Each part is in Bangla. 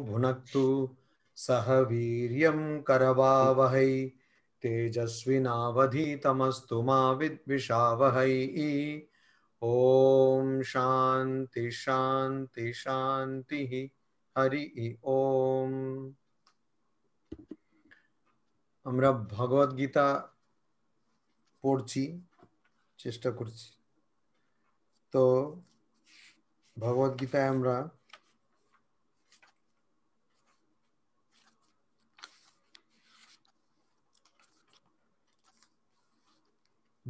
भुनक्तु सह वीर्यं करवावहै तेजस्विनावधीतमस्तु मा विद्विषावहै ॐ शान्ति शान्ति शान्तिः हरि ॐ আমরা ভগবদ্গীতা পড়ছি চেষ্টা করছি তো ভগবদ্গীতায় আমরা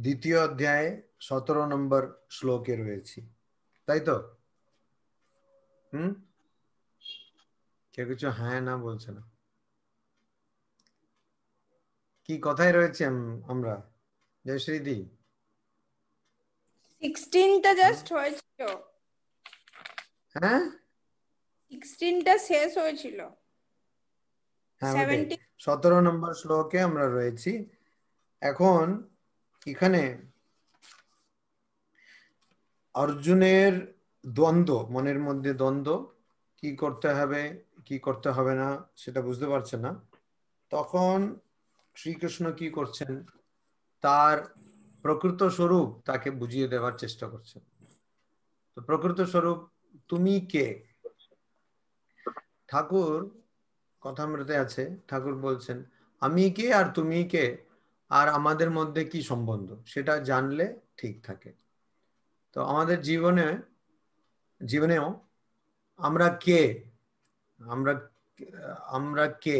দ্বিতীয় অধ্যায়ে সতেরো নম্বর শ্লোকে রয়েছি তাই তো হম কেউ কিছু হ্যাঁ না বলছে না কি কথায় রয়েছে আমরা জয়শ্রীদি সিক্সটিনটা জাস্ট হয়েছিল হ্যাঁ সিক্সটিনটা শেষ হয়েছিল হ্যাঁ সতেরো নম্বর শ্লোকে আমরা রয়েছি এখন এখানে অর্জুনের দ্বন্দ্ব মনের মধ্যে দ্বন্দ্ব কি করতে হবে কি করতে হবে না সেটা বুঝতে পারছে না তখন শ্রীকৃষ্ণ কি করছেন তার প্রকৃত স্বরূপ তাকে বুঝিয়ে দেওয়ার চেষ্টা করছেন তো প্রকৃত স্বরূপ তুমি কে ঠাকুর কথামৃতে আছে ঠাকুর বলছেন আমি কে আর তুমি কে আর আমাদের মধ্যে কি সম্বন্ধ সেটা জানলে ঠিক থাকে তো আমাদের জীবনে জীবনেও আমরা কে আমরা আমরা কে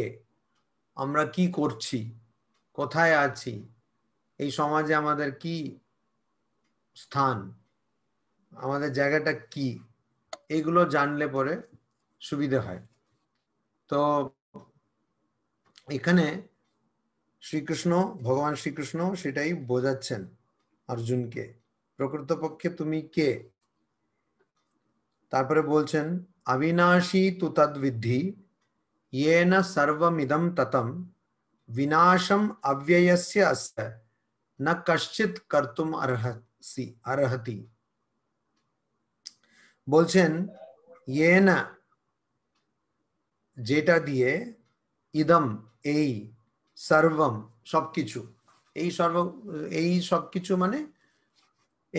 আমরা কি করছি কোথায় আছি এই সমাজে আমাদের কি স্থান আমাদের জায়গাটা কি এগুলো জানলে পরে সুবিধে হয় তো এখানে श्रीकृष्ण भगवान श्रीकृष्ण सेटाई बोझाचन अर्जुन के प्रकृत पक्षे तुम्हें के तारपरे बोलचन अविनाशी तो तद विद्धि ये न ततम विनाशम से अस्य न कश्चित कर्तुम अरहसि अरहति बोलचन ये न दिए इदम সর্বম সবকিছু এই সর্ব এই সবকিছু মানে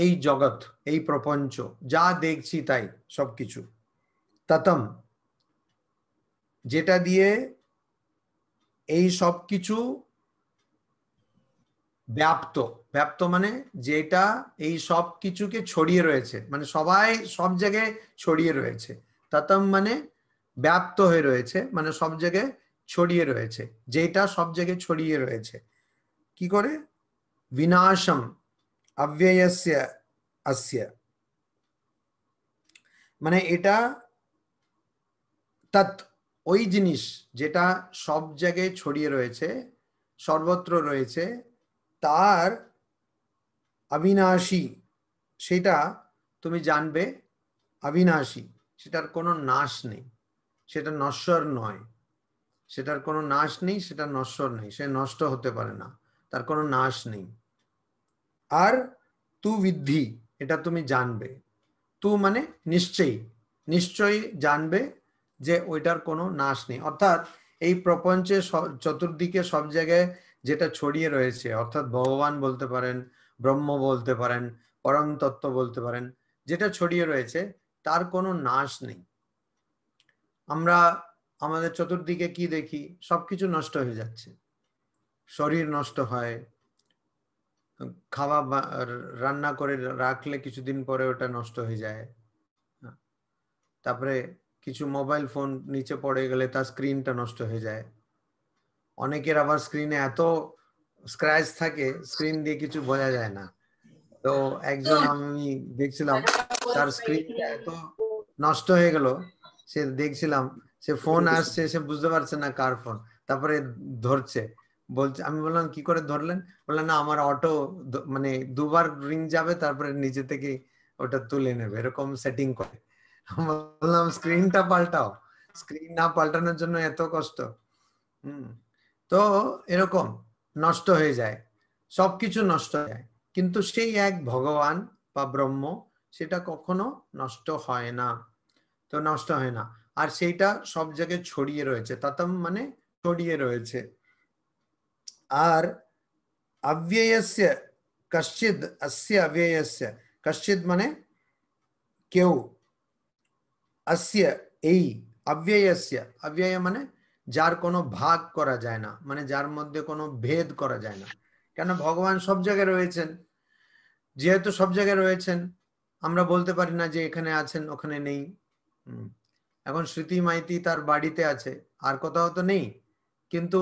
এই জগৎ এই প্রপঞ্চ যা দেখছি তাই সবকিছু ততম যেটা দিয়ে এই সব কিছু ব্যাপ্ত ব্যাপ্ত মানে যেটা এই সব কিছুকে ছড়িয়ে রয়েছে মানে সবাই সব জায়গায় ছড়িয়ে রয়েছে ততম মানে ব্যাপ্ত হয়ে রয়েছে মানে সব জায়গায় ছড়িয়ে রয়েছে যেটা সব জায়গায় ছড়িয়ে রয়েছে কি করে বিনাশম আস্য মানে এটা তৎ ওই জিনিস যেটা সব জায়গায় ছড়িয়ে রয়েছে সর্বত্র রয়েছে তার অবিনাশী সেটা তুমি জানবে অবিনাশী সেটার কোনো নাশ নেই সেটা নশ্বর নয় সেটার কোনো নাশ নেই সেটা নশ্বর নেই সে নষ্ট হতে পারে না তার কোনো নাশ নেই আর তু বিদ্ধি এটা তুমি জানবে তু মানে নিশ্চয়ই নিশ্চয়ই জানবে যে ওইটার কোনো নাশ নেই অর্থাৎ এই প্রপঞ্চে চতুর্দিকে সব জায়গায় যেটা ছড়িয়ে রয়েছে অর্থাৎ ভগবান বলতে পারেন ব্রহ্ম বলতে পারেন পরম তত্ত্ব বলতে পারেন যেটা ছড়িয়ে রয়েছে তার কোনো নাশ নেই আমরা আমাদের চতুর্দিকে কি দেখি সবকিছু নষ্ট হয়ে যাচ্ছে শরীর নষ্ট হয় খাওয়া রান্না করে রাখলে কিছুদিন পরে ওটা নষ্ট হয়ে যায় হ্যাঁ। তারপরে কিছু মোবাইল ফোন নিচে পড়ে গেলে তার স্ক্রিনটা নষ্ট হয়ে যায় অনেকের আবার স্ক্রিনে এত স্ক্র্যাচ থাকে স্ক্রিন দিয়ে কিছু বোঝা যায় না তো একজন আমি দেখছিলাম তার স্ক্রিনটা এত নষ্ট হয়ে গেল সে দেখছিলাম সে ফোন আসছে সে বুঝতে পারছে না কার ফোন তারপরে ধরছে বলছে আমি বললাম কি করে ধরলেন বললাম না আমার অটো মানে দুবার রিং যাবে তারপরে নিজে থেকে ওটা তুলে নেবে এরকম সেটিং করে বললাম স্ক্রিনটা পাল্টাও স্ক্রিন না পাল্টানোর জন্য এত কষ্ট হুম তো এরকম নষ্ট হয়ে যায় সবকিছু নষ্ট হয়ে যায় কিন্তু সেই এক ভগবান বা ব্রহ্ম সেটা কখনো নষ্ট হয় না তো নষ্ট হয় না আর সেইটা সব জায়গায় ছড়িয়ে রয়েছে তাতাম মানে ছড়িয়ে রয়েছে আর অব্যয়স্য কশ্চিদ আস্য অব্যয়স্য কশ্চিদ মানে কেউ আস্য এই অব্যয়স্য অব্যয় মানে যার কোনো ভাগ করা যায় না মানে যার মধ্যে কোনো ভেদ করা যায় না কেন ভগবান সব জায়গায় রয়েছেন যেহেতু সব জায়গায় রয়েছেন আমরা বলতে পারি না যে এখানে আছেন ওখানে নেই এখন স্মৃতি মাইতি তার বাড়িতে আছে আর কোথাও তো নেই কিন্তু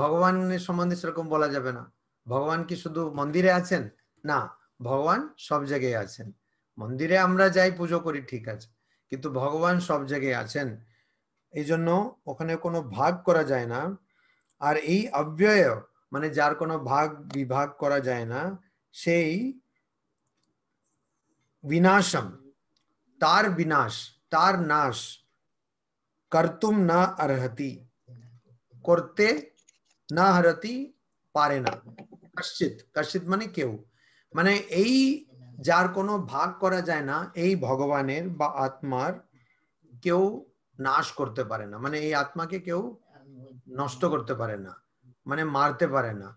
ভগবানের সম্বন্ধে সেরকম বলা যাবে না ভগবান কি শুধু মন্দিরে আছেন না ভগবান সব জায়গায় আছেন মন্দিরে আমরা যাই পুজো করি ঠিক আছে কিন্তু ভগবান সব জায়গায় আছেন এই জন্য ওখানে কোনো ভাগ করা যায় না আর এই অব্যয় মানে যার কোনো ভাগ বিভাগ করা যায় না সেই বিনাশম তার বিনাশ তার নাশ কর্তুম না অর্হতি করতে না হরতি পারে না কশ্চিত কশ্চিত মানে কেউ মানে এই যার কোনো ভাগ করা যায় না এই ভগবানের বা আত্মার কেউ নাশ করতে পারে না মানে এই আত্মাকে কেউ নষ্ট করতে পারে না মানে মারতে পারে না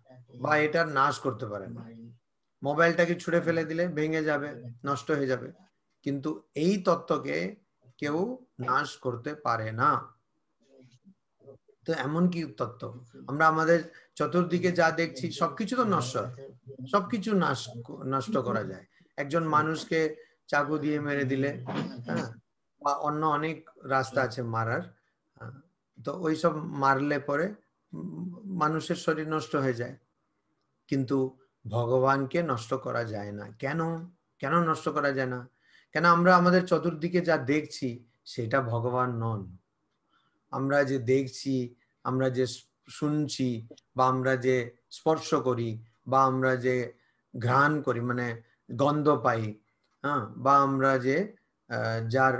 বা এটার নাশ করতে পারে না মোবাইলটাকে ছুড়ে ফেলে দিলে ভেঙে যাবে নষ্ট হয়ে যাবে কিন্তু এই তত্ত্বকে কেউ নাশ করতে পারে না তো এমন কি তত্ত্ব আমরা আমাদের চতুর্দিকে যা দেখছি সবকিছু তো নশ্বর সবকিছু নাশ নষ্ট করা যায় একজন মানুষকে চাকু দিয়ে মেরে দিলে হ্যাঁ বা অন্য অনেক রাস্তা আছে মারার হ্যাঁ, তো ওই সব মারলে পরে মানুষের শরীর নষ্ট হয়ে যায় কিন্তু ভগবানকে নষ্ট করা যায় না কেন কেন নষ্ট করা যায় না কেন আমরা আমাদের চতুর্দিকে যা দেখছি সেটা ভগবান নন আমরা যে দেখছি আমরা যে শুনছি বা আমরা যে স্পর্শ করি বা আমরা যে ঘ্রাণ করি মানে গন্ধ পাই হ্যাঁ বা আমরা যে যার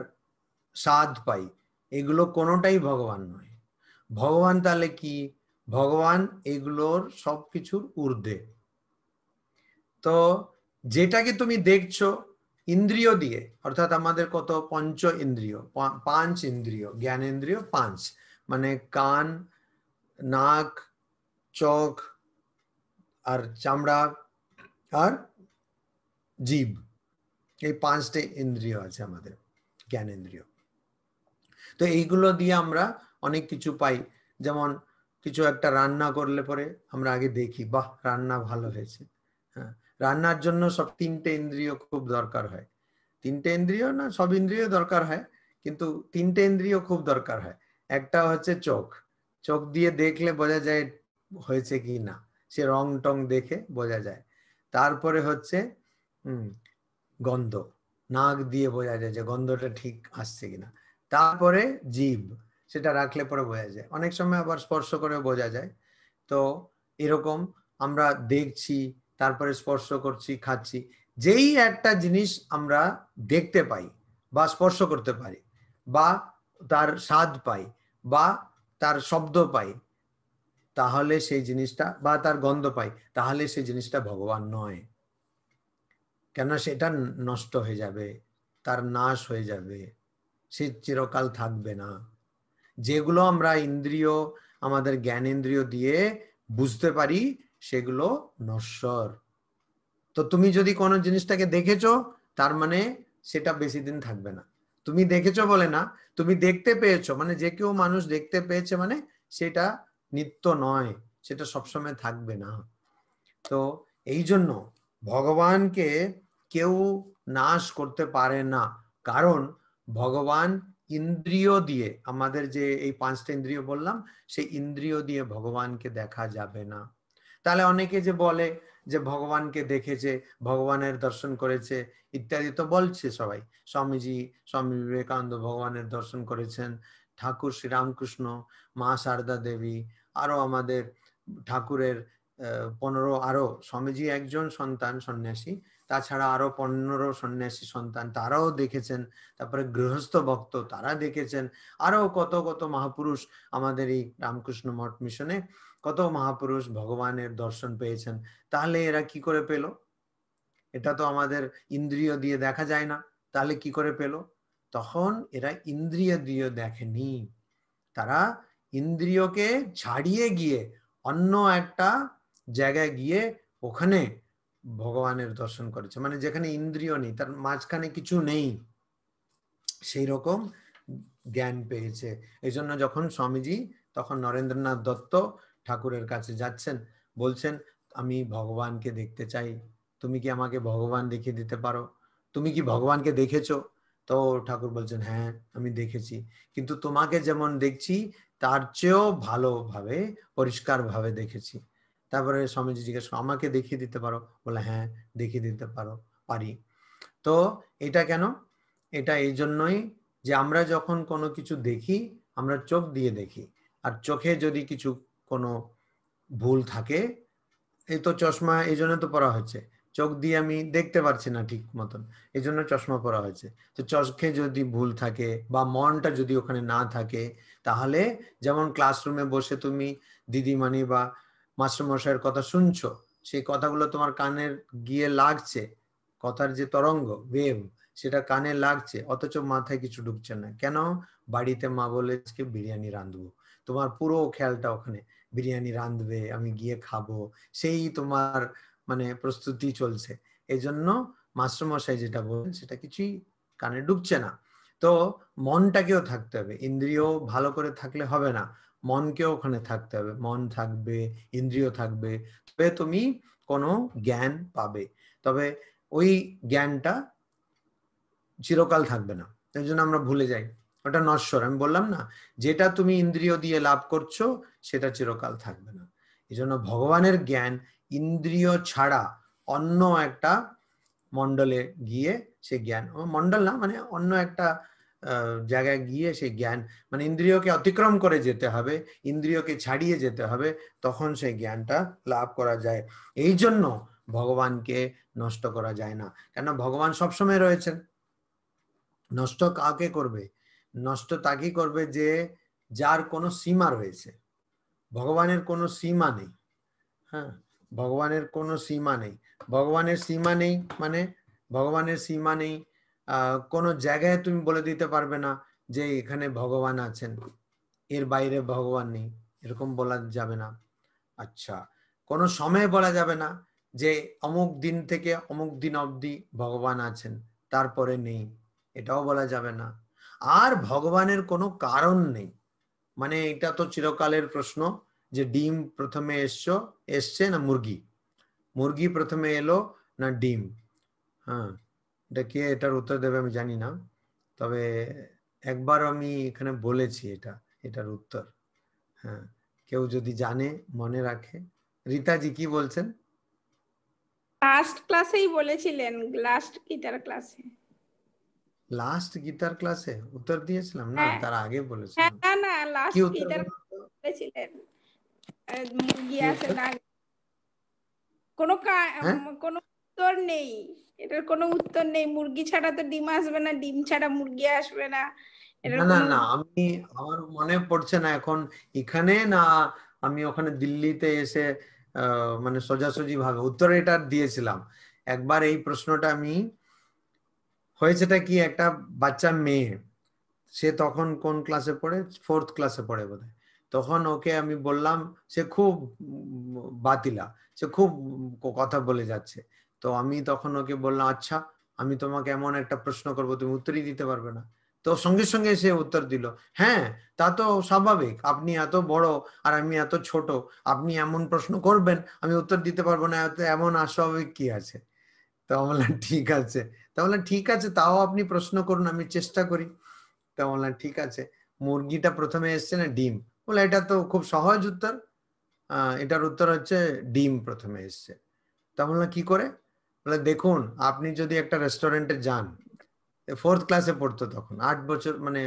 স্বাদ পাই এগুলো কোনোটাই ভগবান নয় ভগবান তাহলে কি ভগবান এগুলোর সব কিছুর ঊর্ধ্বে তো যেটাকে তুমি দেখছো ইন্দ্রিয় দিয়ে অর্থাৎ আমাদের কত পঞ্চ ইন্দ্রিয় পাঁচ ইন্দ্রিয় জ্ঞানেন্দ্রিয় পাঁচ মানে কান নাক চোখ আর চামড়া আর জীব এই পাঁচটি ইন্দ্রিয় আছে আমাদের জ্ঞানেন্দ্রিয় তো এইগুলো দিয়ে আমরা অনেক কিছু পাই যেমন কিছু একটা রান্না করলে পরে আমরা আগে দেখি বাহ রান্না ভালো হয়েছে রান্নার জন্য সব তিনটে ইন্দ্রিয় খুব দরকার হয় তিনটে ইন্দ্রিয় না সব ইন্দ্রিয় দরকার হয় কিন্তু তিনটে ইন্দ্রিয় খুব দরকার হয় একটা হচ্ছে চোখ চোখ দিয়ে দেখলে বোঝা যায় হয়েছে কি না সে রং টং দেখে বোঝা যায় তারপরে হচ্ছে গন্ধ নাক দিয়ে বোঝা যায় যে গন্ধটা ঠিক আসছে কিনা তারপরে জীব সেটা রাখলে পরে বোঝা যায় অনেক সময় আবার স্পর্শ করে বোঝা যায় তো এরকম আমরা দেখছি তারপরে স্পর্শ করছি খাচ্ছি যেই একটা জিনিস আমরা দেখতে পাই বা স্পর্শ করতে পারি বা তার স্বাদ পাই বা তার শব্দ পাই তাহলে সেই জিনিসটা বা তার গন্ধ পাই তাহলে সেই জিনিসটা ভগবান নয় কেন সেটা নষ্ট হয়ে যাবে তার নাশ হয়ে যাবে সে চিরকাল থাকবে না যেগুলো আমরা ইন্দ্রিয় আমাদের জ্ঞানেন্দ্রিয় দিয়ে বুঝতে পারি সেগুলো নশ্বর তো তুমি যদি কোনো জিনিসটাকে দেখেছো তার মানে সেটা বেশি দিন থাকবে না তুমি দেখেছো বলে না তুমি দেখতে পেয়েছো মানে যে কেউ মানুষ দেখতে পেয়েছে মানে সেটা নিত্য নয় সেটা সবসময় থাকবে না তো এই জন্য ভগবানকে কেউ নাশ করতে পারে না কারণ ভগবান ইন্দ্রিয় দিয়ে আমাদের যে এই পাঁচটা ইন্দ্রিয় বললাম সেই ইন্দ্রিয় দিয়ে ভগবানকে দেখা যাবে না তাহলে অনেকে যে বলে যে ভগবানকে দেখেছে ভগবানের দর্শন করেছে ইত্যাদি তো বলছে সবাই স্বামীজি স্বামী বিবেকানন্দ ভগবানের দর্শন করেছেন ঠাকুর শ্রীরামকৃষ্ণ মা সারদা দেবী আরো আমাদের ঠাকুরের পনেরো আরো স্বামীজি একজন সন্তান সন্ন্যাসী তাছাড়া আরো পনেরো সন্ন্যাসী সন্তান তারাও দেখেছেন তারপরে গৃহস্থ ভক্ত তারা দেখেছেন আরো কত কত মহাপুরুষ আমাদের এই রামকৃষ্ণ মঠ মিশনে কত মহাপুরুষ ভগবানের দর্শন পেয়েছেন তাহলে এরা কি করে পেল এটা তো আমাদের ইন্দ্রিয় দিয়ে দেখা যায় না তাহলে কি করে পেল তখন এরা ইন্দ্রিয় দিয়ে দেখেনি তারা ইন্দ্রিয়কে ছাড়িয়ে গিয়ে অন্য একটা জায়গায় গিয়ে ওখানে ভগবানের দর্শন করেছে মানে যেখানে ইন্দ্রিয় নেই তার মাঝখানে কিছু নেই সেই রকম জ্ঞান পেয়েছে এই জন্য যখন স্বামীজি তখন নরেন্দ্রনাথ দত্ত ঠাকুরের কাছে যাচ্ছেন বলছেন আমি ভগবানকে দেখতে চাই তুমি কি আমাকে ভগবান দেখিয়ে দিতে পারো তুমি কি ভগবানকে দেখেছো তো ঠাকুর বলছেন হ্যাঁ আমি দেখেছি কিন্তু তোমাকে যেমন দেখছি তার চেয়েও ভালোভাবে পরিষ্কারভাবে দেখেছি তারপরে স্বামীজি জিজ্ঞেস আমাকে দেখিয়ে দিতে পারো বলে হ্যাঁ দেখিয়ে দিতে পারো পারি তো এটা কেন এটা এই জন্যই যে আমরা যখন কোনো কিছু দেখি আমরা চোখ দিয়ে দেখি আর চোখে যদি কিছু কোনো ভুল থাকে এই তো চশমা এই জন্য তো পরা হচ্ছে চোখ দিয়ে আমি দেখতে পারছি না ঠিক মতন এই জন্য চশমা পরা হয়েছে তো চোখে যদি ভুল থাকে বা মনটা যদি ওখানে না থাকে তাহলে যেমন ক্লাসরুমে বসে তুমি দিদিমানি বা মাস্টারমশাইয়ের কথা শুনছো সেই কথাগুলো তোমার কানের গিয়ে লাগছে কথার যে তরঙ্গ ওয়েভ সেটা কানে লাগছে অথচ মাথায় কিছু ঢুকছে না কেন বাড়িতে মা বলে আজকে বিরিয়ানি রাঁধবো তোমার পুরো খেয়ালটা ওখানে বিরিয়ানি রাঁধবে আমি গিয়ে খাবো সেই তোমার মানে প্রস্তুতি চলছে এই জন্য মাস্টারমশাই যেটা বলেন সেটা কিছুই কানে ডুবছে না তো মনটাকেও থাকতে হবে ইন্দ্রিয় ভালো করে থাকলে হবে না মনকেও ওখানে থাকতে হবে মন থাকবে ইন্দ্রিয় থাকবে তবে তুমি কোনো জ্ঞান পাবে তবে ওই জ্ঞানটা চিরকাল থাকবে না তাই জন্য আমরা ভুলে যাই ওটা নশ্বর আমি বললাম না যেটা তুমি ইন্দ্রিয় দিয়ে লাভ করছো সেটা চিরকাল থাকবে না এই জন্য ভগবানের জ্ঞান ইন্দ্রিয় ছাড়া অন্য একটা মণ্ডলে গিয়ে সে জ্ঞান মণ্ডল না মানে অন্য একটা জায়গায় গিয়ে সেই জ্ঞান মানে ইন্দ্রিয়কে অতিক্রম করে যেতে হবে ইন্দ্রিয়কে ছাড়িয়ে যেতে হবে তখন সেই জ্ঞানটা লাভ করা যায় এই জন্য ভগবানকে নষ্ট করা যায় না কেন ভগবান সবসময় রয়েছেন নষ্ট কাকে করবে নষ্ট তাকে করবে যে যার কোনো সীমা রয়েছে ভগবানের কোনো সীমা নেই হ্যাঁ ভগবানের কোনো সীমা নেই ভগবানের সীমা নেই মানে ভগবানের সীমা নেই কোনো জায়গায় তুমি বলে দিতে পারবে না যে এখানে ভগবান আছেন এর বাইরে ভগবান নেই এরকম বলা যাবে না আচ্ছা কোনো সময় বলা যাবে না যে অমুক দিন থেকে অমুক দিন অবধি ভগবান আছেন তারপরে নেই এটাও বলা যাবে না আর ভগবানের কোনো কারণ নেই মানে এটা তো চিরকালের প্রশ্ন যে ডিম প্রথমে এসছো এসছে না মুরগি মুরগি প্রথমে এলো না ডিম হ্যাঁ এটা কে এটার উত্তর দেবে আমি জানি না তবে একবার আমি এখানে বলেছি এটা এটার উত্তর হ্যাঁ কেউ যদি জানে মনে রাখে রীতাজি কি বলছেন লাস্ট ক্লাসেই বলেছিলেন লাস্ট ক্লাসে লাস্ট গিটার ক্লাসে উত্তর দিয়েছিলাম না হ্যাঁ। তার আগে বলেছিলাম হ্যাঁ, না না লাস্ট গীতার বলেছিলেন মুরগি আছে না কোনো হ্যাঁ? কোনো উত্তর নেই এটার কোনো উত্তর নেই মুরগি ছাড়া তো ডিম আসবে না ডিম ছাড়া মুরগি আসবে না না না না আমি আমার মনে পড়ছে না এখন এখানে না আমি ওখানে দিল্লিতে এসে মানে সোজাসুজি ভাবে উত্তর এটা দিয়েছিলাম একবার এই প্রশ্নটা আমি আহ হয়েছেটা কি একটা বাচ্চা মেয়ে সে তখন কোন ক্লাসে পড়ে ফোর্থ ক্লাসে পড়ে বোধহয় তখন ওকে আমি বললাম সে খুব বাতিলা সে খুব কথা বলে যাচ্ছে তো আমি তখন ওকে বললাম আচ্ছা আমি তোমাকে এমন একটা প্রশ্ন করবো তুমি উত্তরই দিতে পারবে না তো সঙ্গে সঙ্গে সে উত্তর দিল হ্যাঁ তা তো স্বাভাবিক আপনি এত বড় আর আমি এত ছোট আপনি এমন প্রশ্ন করবেন আমি উত্তর দিতে পারবো না এমন অস্বাভাবিক কি আছে তা বললাম ঠিক আছে তা বললাম ঠিক আছে তাও আপনি প্রশ্ন করুন আমি চেষ্টা করি তা বললাম ঠিক আছে মুরগিটা প্রথমে এসছে না ডিম বললাম এটা তো খুব সহজ উত্তর এটার উত্তর হচ্ছে ডিম প্রথমে এসছে তা বললাম কি করে বলে দেখুন আপনি যদি একটা রেস্টুরেন্টে যান ফোর্থ ক্লাসে পড়তো তখন আট বছর মানে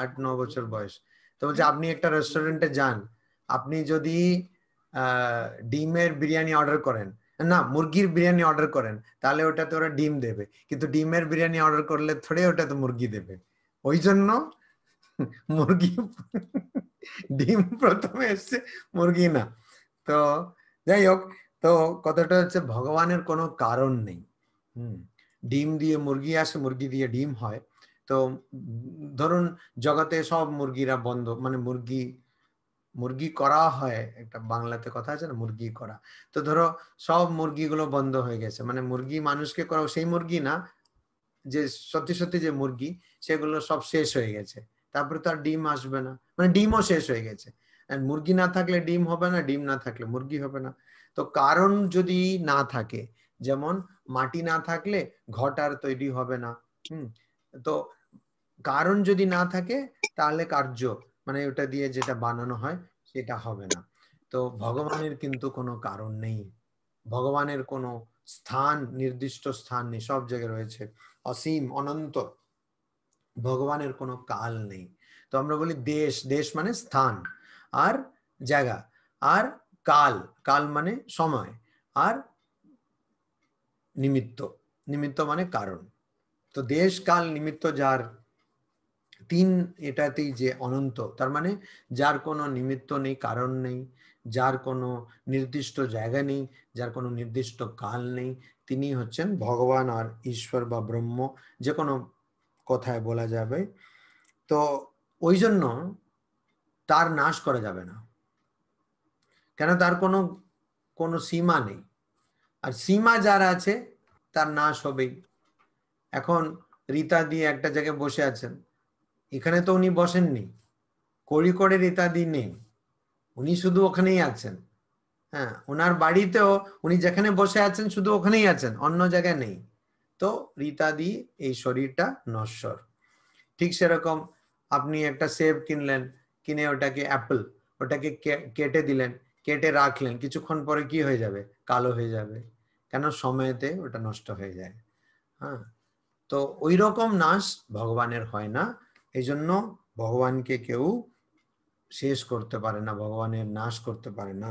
আট ন বছর বয়স তো বলছে আপনি একটা রেস্টুরেন্টে যান আপনি যদি ডিমের বিরিয়ানি অর্ডার করেন না মুরগির বিরিয়ানি অর্ডার করেন তাহলে ওটাতে ওরা ডিম দেবে কিন্তু ডিমের বিরিয়ানি অর্ডার করলে থোড়ে ওটা তো মুরগি দেবে ওই জন্য মুরগি ডিম প্রথমে এসছে মুরগি না তো যাই হোক তো কথাটা হচ্ছে ভগবানের কোনো কারণ নেই হুম ডিম দিয়ে মুরগি আসে মুরগি দিয়ে ডিম হয় তো ধরুন জগতে সব মুরগিরা বন্ধ মানে মুরগি মুরগি করা হয় একটা বাংলাতে কথা আছে না মুরগি করা তো ধরো সব মুরগিগুলো বন্ধ হয়ে গেছে মানে মুরগি মানুষকে করা সেই মুরগি না যে সত্যি সত্যি যে মুরগি সেগুলো সব শেষ হয়ে গেছে তারপরে তো আর ডিম আসবে না মানে ডিমও শেষ হয়ে গেছে মুরগি না থাকলে ডিম হবে না ডিম না থাকলে মুরগি হবে না তো কারণ যদি না থাকে যেমন মাটি না থাকলে ঘট আর তৈরি হবে না হুম তো কারণ যদি না থাকে তাহলে কার্য মানে ওটা দিয়ে যেটা বানানো হয় সেটা হবে না তো ভগবানের কিন্তু কোনো কারণ নেই ভগবানের কোনো স্থান নির্দিষ্ট স্থান নেই সব জায়গায় রয়েছে অসীম অনন্ত ভগবানের কোনো কাল নেই তো আমরা বলি দেশ দেশ মানে স্থান আর জায়গা আর কাল কাল মানে সময় আর নিমিত্ত নিমিত্ত মানে কারণ তো দেশ কাল নিমিত্ত যার তিন এটাতেই যে অনন্ত তার মানে যার কোনো নিমিত্ত নেই কারণ নেই যার কোনো নির্দিষ্ট জায়গা নেই যার কোনো নির্দিষ্ট কাল নেই তিনি হচ্ছেন ভগবান আর ঈশ্বর বা ব্রহ্ম যে কোনো কথায় বলা যাবে তো ওই জন্য তার নাশ করা যাবে না কেন তার কোনো কোনো সীমা নেই আর সীমা যার আছে তার নাশ হবেই এখন রীতা দিয়ে একটা জায়গায় বসে আছেন এখানে তো উনি বসেননি করিকরের ইত্যাদি নেই উনি শুধু ওখানেই আছেন হ্যাঁ ওনার বাড়িতেও উনি যেখানে বসে আছেন শুধু ওখানেই আছেন অন্য জায়গায় নেই তো দি এই শরীরটা নশ্বর ঠিক সেরকম আপনি একটা সেব কিনলেন কিনে ওটাকে অ্যাপেল ওটাকে কেটে দিলেন কেটে রাখলেন কিছুক্ষণ পরে কি হয়ে যাবে কালো হয়ে যাবে কেন সময়তে ওটা নষ্ট হয়ে যায় হ্যাঁ তো ওই রকম নাশ ভগবানের হয় না এই জন্য ভগবানকে কেউ শেষ করতে পারে না ভগবানের নাশ করতে পারে না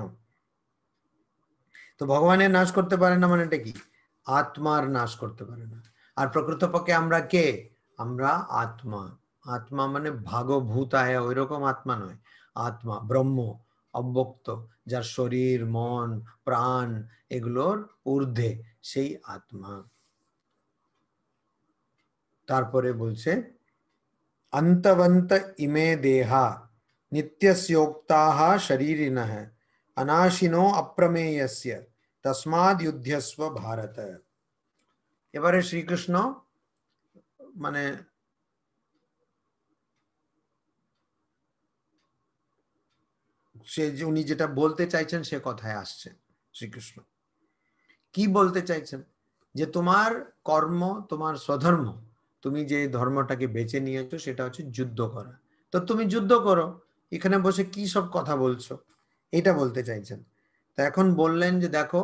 তো ভগবানের নাশ করতে পারে না মানে এটা কি আত্মার নাশ করতে পারে না আর প্রকৃতপক্ষে আমরা কে আমরা আত্মা আত্মা মানে ভাগভূত আয়া ওই রকম আত্মা নয় আত্মা ব্রহ্ম অব্যক্ত যার শরীর মন প্রাণ এগুলোর ঊর্ধ্বে সেই আত্মা তারপরে বলছে अंतवंत इमे देहा नित्यस्योक्ताः शरीरिनः अनाशिनो अप्रमेयस्य तस्माद् युद्धस्व भारत एवरे श्री कृष्ण माने সে উনি যেটা বলতে চাইছেন সে কথায় আসছে শ্রীকৃষ্ণ কি বলতে চাইছেন যে তোমার কর্ম তুমি যে ধর্মটাকে বেছে নিয়েছো সেটা হচ্ছে যুদ্ধ করা তো তুমি যুদ্ধ করো এখানে বসে কি সব কথা বলছো এটা বলতে চাইছেন তো এখন বললেন যে দেখো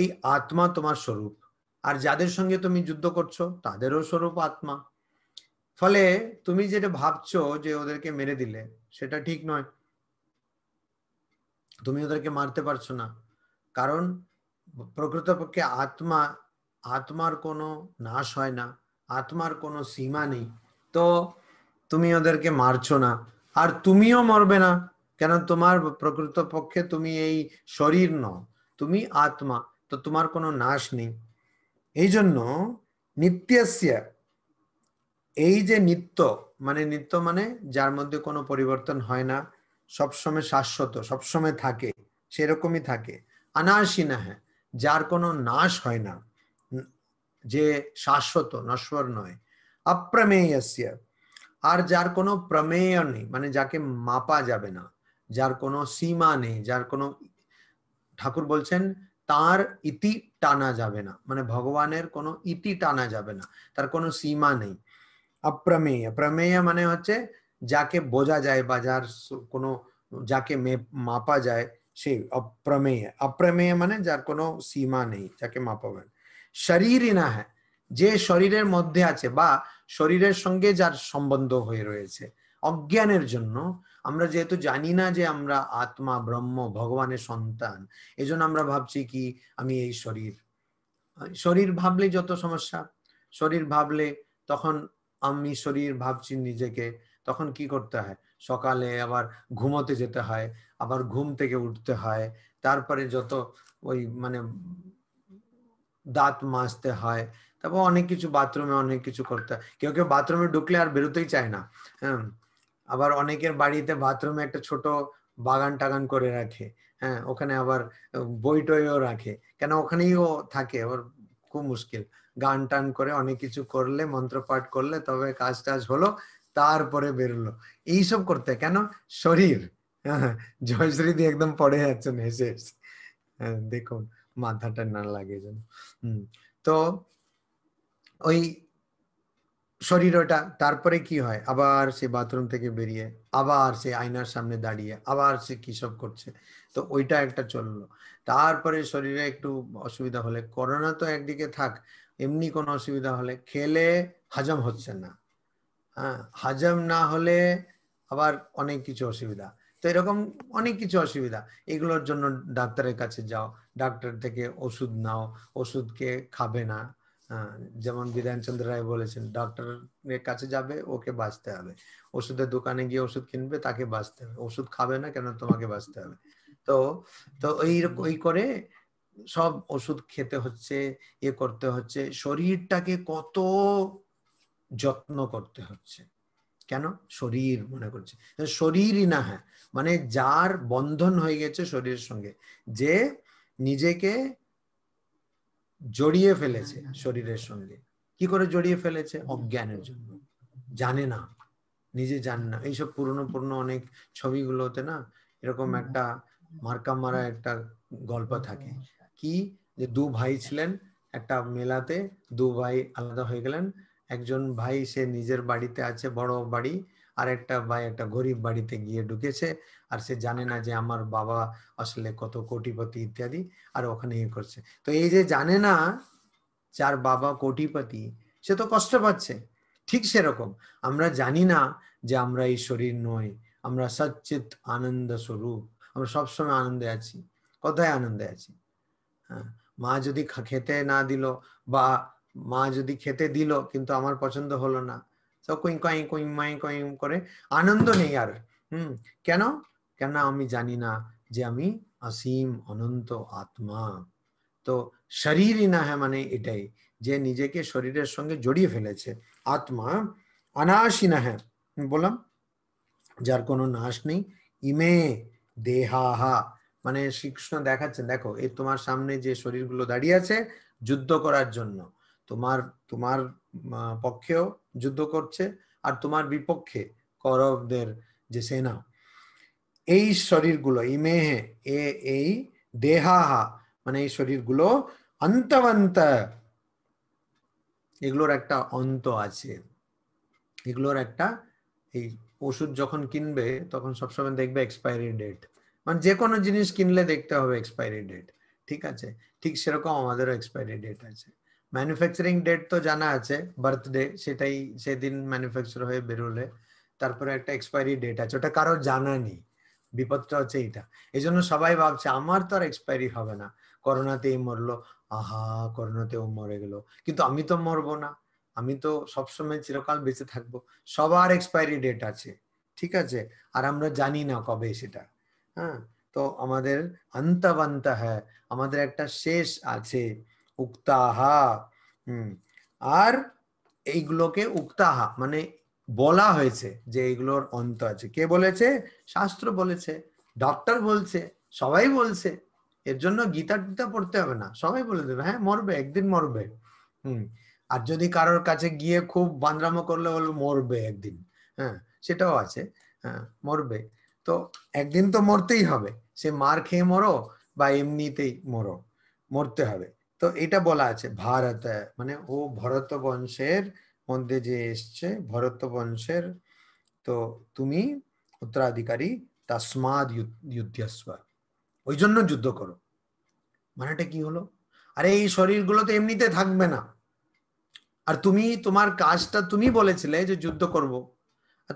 এই আত্মা তোমার স্বরূপ আর যাদের সঙ্গে তুমি যুদ্ধ করছো তাদেরও স্বরূপ আত্মা ফলে তুমি যেটা ভাবছো যে ওদেরকে মেরে দিলে সেটা ঠিক নয় তুমি ওদেরকে মারতে পারছো না কারণ প্রকৃতপক্ষে আত্মা আত্মার কোনো নাশ হয় না আত্মার কোনো সীমা নেই তো তুমি ওদেরকে মারছো না আর তুমিও মরবে না কেন তোমার প্রকৃত পক্ষে তুমি এই শরীর ন তুমি আত্মা তো তোমার কোনো নাশ নেই এই জন্য নিত্যস্য এই যে নিত্য মানে নিত্য মানে যার মধ্যে কোনো পরিবর্তন হয় না সবসময় শাশ্বত সবসময় থাকে সেরকমই থাকে অনাশী না হ্যাঁ যার কোনো নাশ হয় না যে শাশ্বত নশ্বর নয় অপ্রমেয়স্য আর যার কোনো প্রমেয় নেই মানে যাকে মাপা যাবে না যার কোনো সীমা নেই যার কোনো ঠাকুর বলছেন তার ইতি টানা যাবে না মানে ভগবানের কোনো ইতি টানা যাবে না তার কোনো সীমা নেই অপ্রমেয় প্রমেয় মানে হচ্ছে যাকে বোঝা যায় বা যার কোনো যাকে মাপা যায় সেই অপ্রমেয় অপ্রমেয় মানে যার কোনো সীমা নেই যাকে মাপাবেন শরীরই না হ্যাঁ যে শরীরের মধ্যে আছে বা শরীরের সঙ্গে যার সম্বন্ধ হয়ে রয়েছে অজ্ঞানের জন্য আমরা যেহেতু জানি না যে আমরা আত্মা ব্রহ্ম ভগবানের সন্তান এজন্য আমরা ভাবছি কি আমি এই শরীর শরীর ভাবলে যত সমস্যা শরীর ভাবলে তখন আমি শরীর ভাবছি নিজেকে তখন কি করতে হয় সকালে আবার ঘুমোতে যেতে হয় আবার ঘুম থেকে উঠতে হয় তারপরে যত ওই মানে দাঁত মাজতে হয় তারপর অনেক কিছু বাথরুমে অনেক কিছু করতে হয় কেউ কেউ বাথরুমে ঢুকলে আর বেরোতেই চায় না হ্যাঁ আবার অনেকের বাড়িতে বাথরুমে একটা ছোট বাগান টাগান করে রাখে হ্যাঁ ওখানে আবার বই টইও রাখে কেন ও থাকে আবার খুব মুশকিল গান টান করে অনেক কিছু করলে মন্ত্র পাঠ করলে তবে কাজ টাজ হলো তারপরে বেরোলো এইসব করতে কেন শরীর হ্যাঁ জয়শ্রী দি একদম পড়ে যাচ্ছেন হেসে হ্যাঁ, দেখুন মাথাটা না লাগে যেন হম তো ওই শরীর ওটা তারপরে কি হয় আবার সে বাথরুম থেকে বেরিয়ে আবার সে আয়নার সামনে দাঁড়িয়ে আবার সে কিসব করছে তো ওইটা একটা চললো তারপরে শরীরে একটু অসুবিধা হলে করোনা তো একদিকে থাক এমনি কোনো অসুবিধা হলে খেলে হজম হচ্ছে না হ্যাঁ হজম না হলে আবার অনেক কিছু অসুবিধা তো এরকম অনেক কিছু অসুবিধা এগুলোর জন্য ডাক্তারের কাছে যাও ডাক্তার থেকে ওষুধ নাও ওষুধকে খাবে না যেমন বিধানচন্দ্র রায় বলেছেন ডাক্তারের কাছে যাবে ওকে বাঁচতে হবে ওষুধের দোকানে গিয়ে ওষুধ কিনবে তাকে বাঁচতে হবে ওষুধ খাবে না কেন তোমাকে বাঁচতে হবে তো তো এই ওই করে সব ওষুধ খেতে হচ্ছে এ ইয়ে করতে হচ্ছে শরীরটাকে কত যত্ন করতে হচ্ছে কেন শরীর মনে করছে শরীরই না হ্যাঁ মানে যার বন্ধন হয়ে গেছে শরীরের সঙ্গে যে নিজেকে জড়িয়ে ফেলেছে হ্যাঁ, হ্যাঁ। শরীরের সঙ্গে কি করে জড়িয়ে ফেলেছে অজ্ঞানের জন্য জানে না নিজে জান না এইসব পুরনো পুরনো অনেক ছবিগুলোতে না এরকম একটা মার্কা মারা একটা গল্প থাকে হ্যাঁ, কি যে দু ভাই ছিলেন একটা মেলাতে দু ভাই আলাদা হয়ে গেলেন একজন ভাই সে নিজের বাড়িতে আছে বড় বাড়ি আর একটা ভাই একটা গরিব বাড়িতে গিয়ে ঢুকেছে আর সে জানে না যে আমার বাবা আসলে কত কোটিপতি ইত্যাদি আর ওখানে ইয়ে করছে তো এই যে জানে না যার বাবা কোটিপতি সে তো কষ্ট পাচ্ছে ঠিক সেরকম আমরা জানি না যে আমরা এই শরীর নই আমরা সচ্চিত আনন্দ স্বরূপ আমরা সবসময় আনন্দে আছি কোথায় আনন্দে আছি হ্যাঁ মা যদি খেতে না দিল বা মা যদি খেতে দিল কিন্তু আমার পছন্দ হলো না তো কুইং কয়েং কুইং মাই কয়েং করে আনন্দ নেই আর হুম কেন কেন আমি জানি না যে আমি অসীম অনন্ত আত্মা তো শরীরই না হ্যাঁ মানে এটাই যে নিজেকে শরীরের সঙ্গে জড়িয়ে ফেলেছে আত্মা অনাশী না হ্যাঁ বললাম যার কোনো নাশ নেই ইমে দেহাহা মানে শ্রীকৃষ্ণ দেখাচ্ছেন দেখো এই তোমার সামনে যে শরীরগুলো দাঁড়িয়ে আছে যুদ্ধ করার জন্য তোমার তোমার পক্ষেও যুদ্ধ করছে আর তোমার বিপক্ষে করবদের যে সেনা এই শরীরগুলো ইমেহে এ এই দেহাহা মানে এই শরীরগুলো অন্তবন্ত এগুলোর একটা অন্ত আছে এগুলোর একটা এই ওষুধ যখন কিনবে তখন সবসময় দেখবে এক্সপায়ারি ডেট মানে যে কোনো জিনিস কিনলে দেখতে হবে এক্সপায়ারি ডেট ঠিক আছে ঠিক সেরকম আমাদেরও এক্সপায়ারি ডেট আছে ম্যানুফ্যাকচারিং ডেট তো জানা আছে বার্থডে সেটাই সেদিন ম্যানুফ্যাকচার হয়ে বেরোলে তারপরে একটা এক্সপায়ারি ডেট আছে ওটা কারোর জানা নেই বিপদটা হচ্ছে এইটা এই জন্য সবাই ভাবছে আমার তো আর এক্সপায়ারি হবে না করোনাতেই মরলো আহা করোনাতেও মরে গেল কিন্তু আমি তো মরবো না আমি তো সবসময় চিরকাল বেঁচে থাকবো সবার এক্সপায়ারি ডেট আছে ঠিক আছে আর আমরা জানি না কবে সেটা হ্যাঁ তো আমাদের অন্তবন্ত হ্যাঁ আমাদের একটা শেষ আছে উক্তাহা হুম আর এইগুলোকে উক্তাহা মানে বলা হয়েছে যে এইগুলোর অন্ত আছে কে বলেছে শাস্ত্র বলেছে ডক্টর বলছে সবাই বলছে এর জন্য গীতা টিতা পড়তে হবে না সবাই বলে দেবে হ্যাঁ মরবে একদিন মরবে হুম আর যদি কারোর কাছে গিয়ে খুব বান্দরামো করলে বলবে মরবে একদিন হ্যাঁ সেটাও আছে হ্যাঁ মরবে তো একদিন তো মরতেই হবে সে মার খেয়ে মরো বা এমনিতেই মরো মরতে হবে তো এটা বলা আছে ভারত মানে ও ভরত বংশের মধ্যে যে এসছে ভরত বংশের তো তুমি উত্তরাধিকারী তাসমাদ যুদ্ধস্ব ওই জন্য যুদ্ধ করো মানেটা কি হলো আরে এই শরীরগুলো তো এমনিতে থাকবে না আর তুমি তোমার কাজটা তুমি বলেছিলে যে যুদ্ধ করব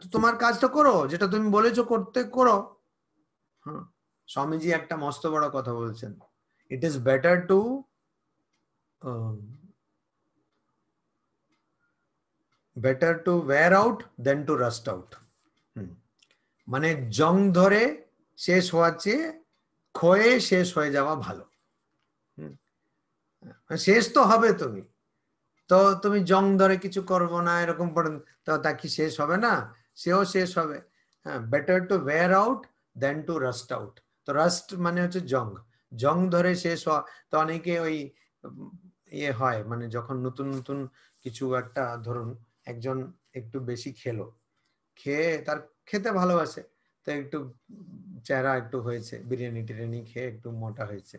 তো তোমার কাজটা করো যেটা তুমি বলেছো করতে করো হ্যাঁ স্বামীজি একটা মস্ত বড় কথা বলছেন it is better to um, better to wear out than to rust out hmm. মানে জং ধরে শেষ হওয়ার চেয়ে ক্ষয়ে শেষ হয়ে যাওয়া ভালো মানে শেষ তো হবে তুমি তো তুমি জং ধরে কিছু করবো না এরকম তো তা কি শেষ হবে না সেও শেষ হবে হ্যাঁ better to wear out then to rust out তো রাস্ট মানে হচ্ছে জং জং ধরে শেষ হওয়া তো অনেকে ওই ইয়ে হয় মানে যখন নতুন নতুন কিছু একটা ধরুন একজন একটু বেশি খেলো খেয়ে তার খেতে ভালোবাসে তো একটু চেহারা একটু হয়েছে বিরিয়ানি টিরিয়ানি খেয়ে একটু মোটা হয়েছে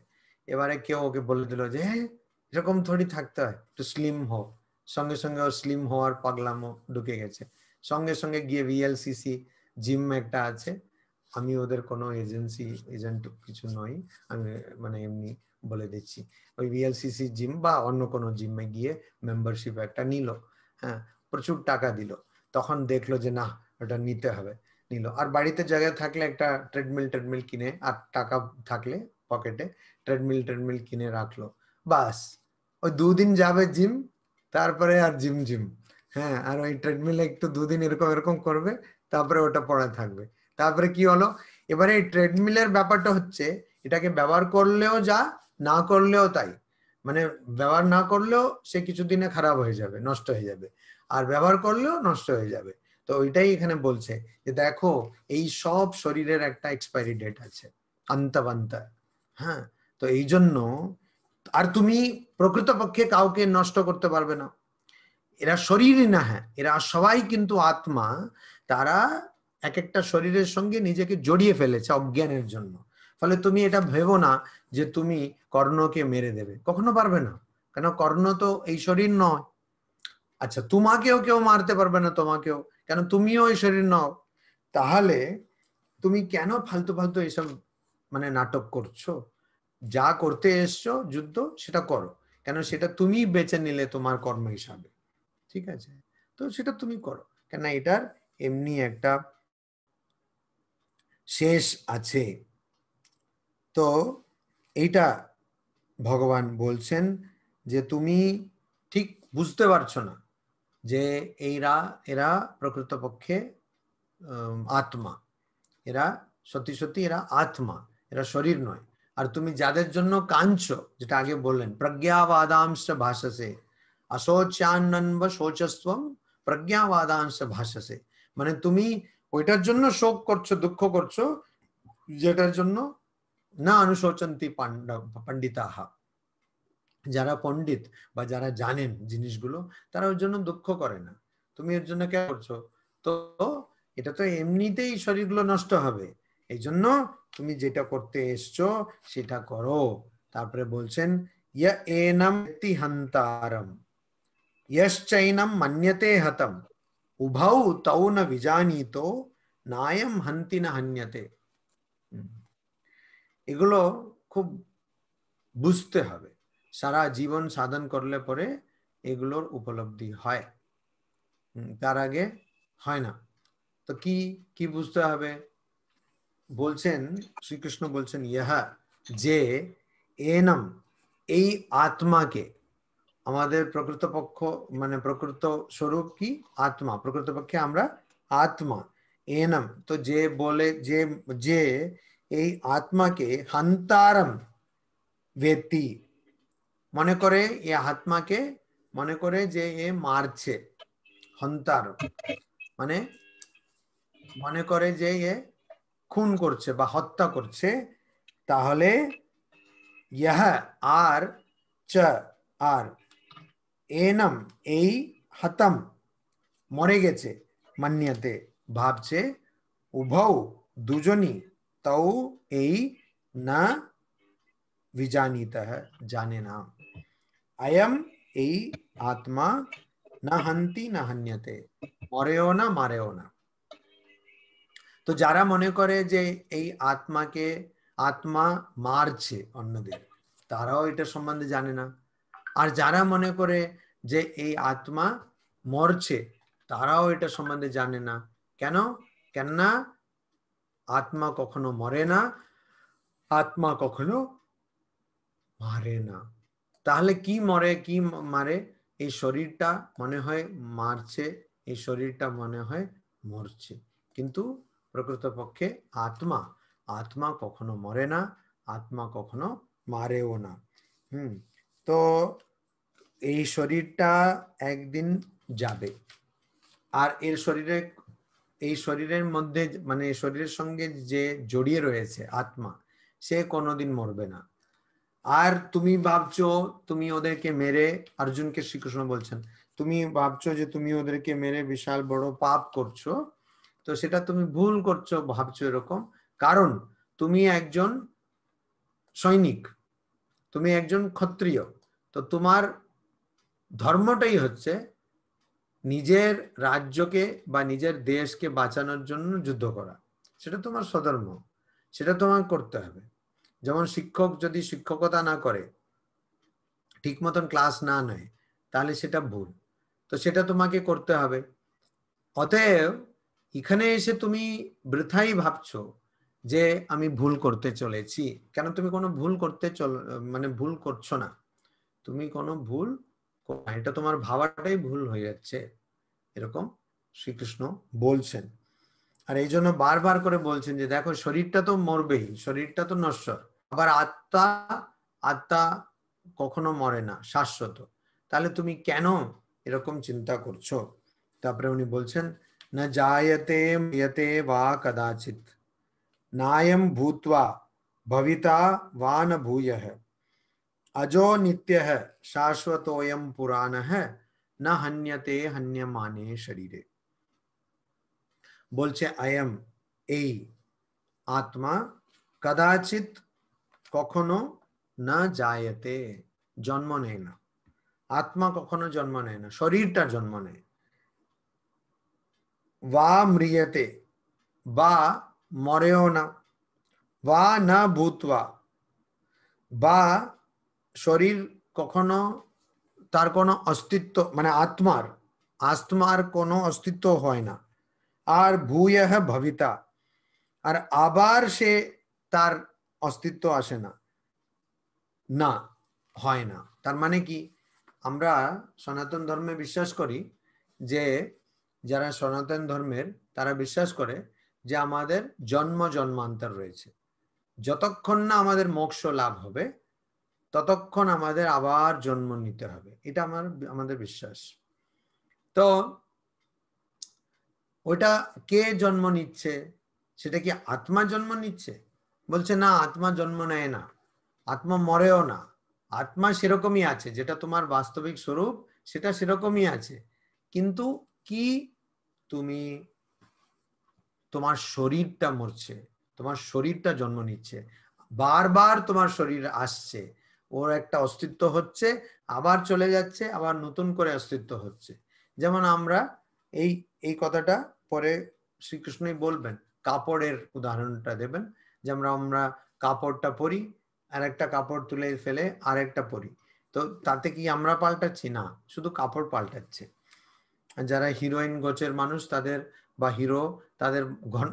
এবারে কেউ ওকে বলে দিল যে হ্যাঁ এরকম থোড়ি থাকতে হয় একটু স্লিম হোক সঙ্গে সঙ্গে ওর স্লিম হওয়ার পাগলামও ঢুকে গেছে সঙ্গে সঙ্গে গিয়ে ভিএলসিসি জিম একটা আছে আমি ওদের কোনো এজেন্সি এজেন্ট কিছু নই আমি মানে এমনি বলে দিচ্ছি ওই ভিএলসিসি জিম বা অন্য কোনো জিমে গিয়ে মেম্বারশিপ একটা নিল হ্যাঁ প্রচুর টাকা দিল তখন দেখলো যে না ওটা নিতে হবে নিল আর বাড়িতে জায়গা থাকলে একটা ট্রেডমিল ট্রেডমিল কিনে আর টাকা থাকলে পকেটে ট্রেডমিল ট্রেডমিল কিনে রাখলো বাস ওই দুদিন যাবে জিম তারপরে আর জিম জিম হ্যাঁ আর ওই ট্রেডমিল একটু দুদিন এরকম এরকম করবে তারপরে ওটা পড়া থাকবে তারপরে কি হলো এবারে এই ট্রেডমিলের ব্যাপারটা হচ্ছে এটাকে ব্যবহার করলেও যা না করলেও তাই মানে ব্যবহার না করলেও সে কিছুদিনে খারাপ হয়ে যাবে নষ্ট হয়ে যাবে আর ব্যবহার করলেও নষ্ট হয়ে যাবে তো ওইটাই এখানে বলছে যে দেখো এই সব শরীরের একটা এক্সপায়ারি ডেট আছে আন্তাবান্তা হ্যাঁ তো এই জন্য আর তুমি প্রকৃতপক্ষে কাউকে নষ্ট করতে পারবে না এরা শরীরই না হ্যাঁ এরা সবাই কিন্তু আত্মা তারা এক একটা শরীরের সঙ্গে নিজেকে জড়িয়ে ফেলেছে অজ্ঞানের জন্য ফলে তুমি এটা ভেবো না যে তুমি কর্ণকে মেরে দেবে কখনো পারবে না কেন কর্ণ তো এই শরীর নয় আচ্ছা তোমাকেও কেউ মারতে পারবে না তোমাকেও কেন তুমিও এই শরীর নও তাহলে তুমি কেন ফালতু ফালতু এইসব মানে নাটক করছো যা করতে এসছো যুদ্ধ সেটা করো কেন সেটা তুমি বেছে নিলে তোমার কর্ম হিসাবে ঠিক আছে তো সেটা তুমি করো কেন এটার এমনি একটা শেষ আছে তো এইটা ভগবান বলছেন যে তুমি ঠিক বুঝতে পারছো না যে এইরা এরা প্রকৃতপক্ষে আত্মা এরা সত্যি সত্যি এরা আত্মা এরা শরীর নয় আর তুমি যাদের জন্য কাঞ্চ যেটা আগে বললেন প্রজ্ঞাবাদাংশ ভাষাসে অশোচান্নব শোচস্বম প্রজ্ঞাবাদাংশ ভাষাসে মানে তুমি ওইটার জন্য শোক করছো দুঃখ করছো যেটার জন্য না অনুশোচন্তি পণ্ডিতাহ যারা পণ্ডিত বা যারা জানেন জিনিসগুলো তারা ওর জন্য দুঃখ করে না তুমি এর জন্য কে করছো তো এটা তো এমনিতেই শরীরগুলো নষ্ট হবে এই জন্য তুমি যেটা করতে এসছো সেটা করো তারপরে বলছেন ইয়া এনম হান্তারম ইয়শ্চৈনম মান্যতে হতম উভৌ তৌ না বিজানিত নায়ম হন্তি না হন্যতে এগুলো খুব বুঝতে হবে সারা জীবন সাধন করলে পরে এগুলোর উপলব্ধি হয় তার আগে হয় না তো কি কি বুঝতে হবে বলছেন শ্রীকৃষ্ণ বলছেন ইহা যে এনম এই আত্মাকে আমাদের প্রকৃতপক্ষ মানে প্রকৃত স্বরূপ কি আত্মা প্রকৃতপক্ষে আমরা আত্মা এনম তো যে বলে যে যে এই আত্মাকে হান্তারম ভেতি মনে করে এ আত্মাকে মনে করে যে এ মারছে হন্তার মানে মনে করে যে এ খুন করছে বা হত্যা করছে তাহলে ইহা আর চ আর এনম এই হতম মরে গেছে মান্যতে ভাবছে উভৌ দুজনই तौ ए न विजानीत जाने नाम अयम ए आत्मा न हंती न हन्यते মরেও না মারেও না তো যারা মনে করে যে এই আত্মাকে আত্মা মারছে অন্যদের তারাও এটা সম্বন্ধে জানে না আর যারা মনে করে যে এই আত্মা মরছে তারাও এটা সম্বন্ধে জানে না কেন কেননা আত্মা কখনো মরে না আত্মা কখনো মারে না তাহলে কি মরে কি মারে এই শরীরটা মনে হয় মারছে এই শরীরটা মনে হয় মরছে কিন্তু প্রকৃতপক্ষে আত্মা আত্মা কখনো মরে না আত্মা কখনো মারেও না হুম তো এই শরীরটা একদিন যাবে আর এর শরীরে এই শরীরের মধ্যে মানে শরীরের সঙ্গে যে জড়িয়ে রয়েছে আত্মা সে কোনোদিন মরবে না আর তুমি ভাবছো তুমি ওদেরকে মেরে অর্জুনকে শ্রীকৃষ্ণ বলছেন তুমি ভাবছো যে তুমি ওদেরকে মেরে বিশাল বড় পাপ করছো তো সেটা তুমি ভুল করছো ভাবছো এরকম কারণ তুমি একজন সৈনিক তুমি একজন ক্ষত্রিয় তো তোমার ধর্মটাই হচ্ছে নিজের রাজ্যকে বা নিজের দেশকে বাঁচানোর জন্য যুদ্ধ করা সেটা তোমার স্বধর্ম সেটা তোমার করতে হবে যেমন শিক্ষক যদি শিক্ষকতা না করে ঠিক মতন ক্লাস না নেয় তাহলে সেটা ভুল তো সেটা তোমাকে করতে হবে অতএব এখানে এসে তুমি বৃথাই ভাবছ যে আমি ভুল করতে চলেছি কেন তুমি কোনো ভুল করতে চল মানে ভুল করছো না তুমি কোনো ভুল এটা তোমার ভাবাটাই ভুল হয়ে যাচ্ছে এরকম শ্রীকৃষ্ণ বলছেন আর এই জন্য বারবার করে বলছেন যে দেখো শরীরটা তো মরবেই শরীরটা তো নশ্বর আবার আত্মা আত্মা কখনো মরে না শাশ্বত তাহলে তুমি কেন এরকম চিন্তা করছো তারপরে উনি বলছেন না জায়তে মিয়তে বা কদাচিত নায়ম ভূতা ভবিতা বা না ভূয় अजो नित्य है शाश्वत पुराण है न हन्यते हन्य माने शरीरे बोलचे अयम ए आत्मा कदाचित कखनो न जायते जन्म नहीं ना आत्मा कखनो जन्म नहीं ना शरीर टा जन्म नहीं वा मृयते वा मरेओ ना वा न भूतवा वा শরীর কখনো তার কোনো অস্তিত্ব মানে আত্মার আত্মার কোনো অস্তিত্ব হয় না আর ভূয়হ ভবিতা আর আবার সে তার অস্তিত্ব আসে না না হয় না তার মানে কি আমরা সনাতন ধর্মে বিশ্বাস করি যে যারা সনাতন ধর্মের তারা বিশ্বাস করে যে আমাদের জন্ম জন্মান্তর রয়েছে যতক্ষণ না আমাদের মোক্ষ লাভ হবে ততক্ষণ আমাদের আবার জন্ম নিতে হবে এটা আমার আমাদের বিশ্বাস তো ওটা কে জন্ম নিচ্ছে সেটা কি আত্মা জন্ম নিচ্ছে বলছে না আত্মা জন্ম নেয় না আত্মা মরেও না আত্মা সেরকমই আছে যেটা তোমার বাস্তবিক স্বরূপ সেটা সেরকমই আছে কিন্তু কি তুমি তোমার শরীরটা মরছে তোমার শরীরটা জন্ম নিচ্ছে বারবার তোমার শরীর আসছে ওর একটা অস্তিত্ব হচ্ছে আবার চলে যাচ্ছে আবার নতুন করে অস্তিত্ব হচ্ছে যেমন আমরা এই এই কথাটা পরে শ্রীকৃষ্ণই বলবেন কাপড়ের উদাহরণটা দেবেন যেমন আমরা কাপড়টা পরি আর একটা কাপড় তুলে ফেলে আর একটা পরি তো তাতে কি আমরা পাল্টাচ্ছি না শুধু কাপড় পাল্টাচ্ছে যারা হিরোইন গোচের মানুষ তাদের বা হিরো তাদের ঘন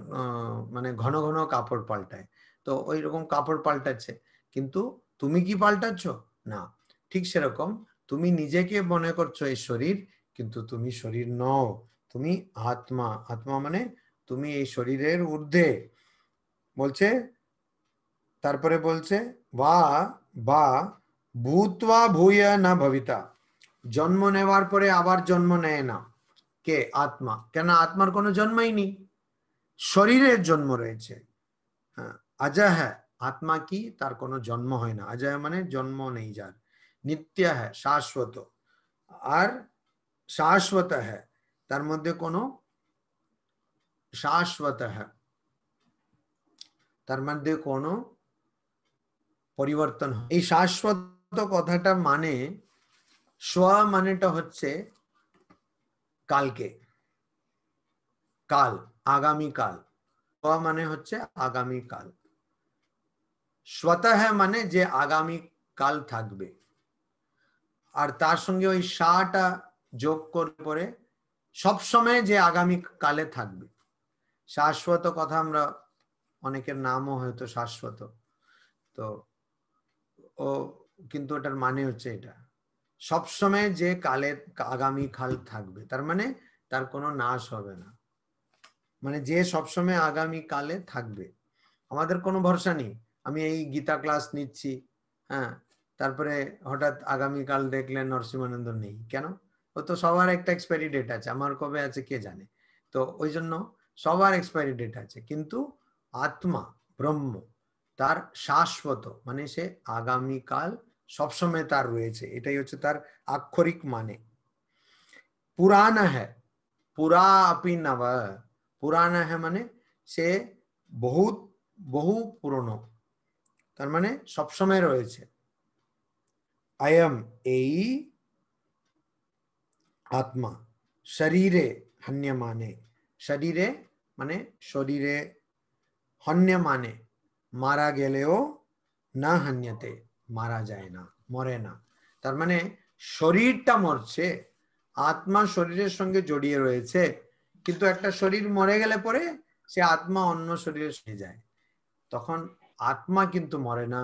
মানে ঘন ঘন কাপড় পাল্টায় তো ওই রকম কাপড় পাল্টাচ্ছে কিন্তু তুমি কি পাল্টাচ্ছ না ঠিক সেরকম তুমি নিজেকে মনে করছো এই শরীর কিন্তু তুমি শরীর নও তুমি আত্মা আত্মা মানে তুমি এই শরীরের ঊর্ধ্বে বলছে তারপরে বলছে বা বা ভূতবা ভূয়া না ভবিতা জন্ম নেওয়ার পরে আবার জন্ম নেয় না কে আত্মা কেন আত্মার কোনো জন্মই নেই শরীরের জন্ম রয়েছে হ্যাঁ আজা হ্যাঁ आत्मा की तार जन्म है ना अजय मान जन्म नहीं जार नित्य है शाश्वत और शाश्वत है तार मध्य को शाश्वत है तार मध्य को परिवर्तन शाश्वत तो कथाटा मान स्व मान कल के कल आगामी कल मान हम आगामी कल স্বতঃ মানে যে আগামী কাল থাকবে আর তার সঙ্গে ওই সাটা যোগ করে পরে সবসময় যে আগামী কালে থাকবে শাশ্বত কথা আমরা অনেকের নামও হয়তো শাশ্বত তো ও কিন্তু ওটার মানে হচ্ছে এটা সবসময় যে কালে আগামী কাল থাকবে তার মানে তার কোনো নাশ হবে না মানে যে সবসময় আগামী কালে থাকবে আমাদের কোনো ভরসা নেই আমি এই গীতা ক্লাস নিচ্ছি হ্যাঁ তারপরে হঠাৎ আগামীকাল দেখলেন নরসিংহানন্দ নেই কেন ও তো সবার একটা এক্সপায়ারি ডেট আছে আমার কবে আছে কে জানে তো ওই জন্য সবার এক্সপায়ারি ডেট আছে কিন্তু আত্মা ব্রহ্ম তার শাশ্বত মানে সে আগামীকাল সবসময় তার রয়েছে এটাই হচ্ছে তার আক্ষরিক মানে পুরাণ হ্যাঁ পুরা আপি নব পুরানা হ্যাঁ মানে সে বহুত বহু পুরনো তার মানে সবসময় রয়েছে আই এম এই আত্মা শরীরে হন্য শরীরে মানে শরীরে হন্যমানে মারা গেলেও না হান্যতে মারা যায় না মরে না তার মানে শরীরটা মরছে আত্মা শরীরের সঙ্গে জড়িয়ে রয়েছে কিন্তু একটা শরীর মরে গেলে পরে সে আত্মা অন্য শরীরে যায় তখন আত্মা কিন্তু মরে না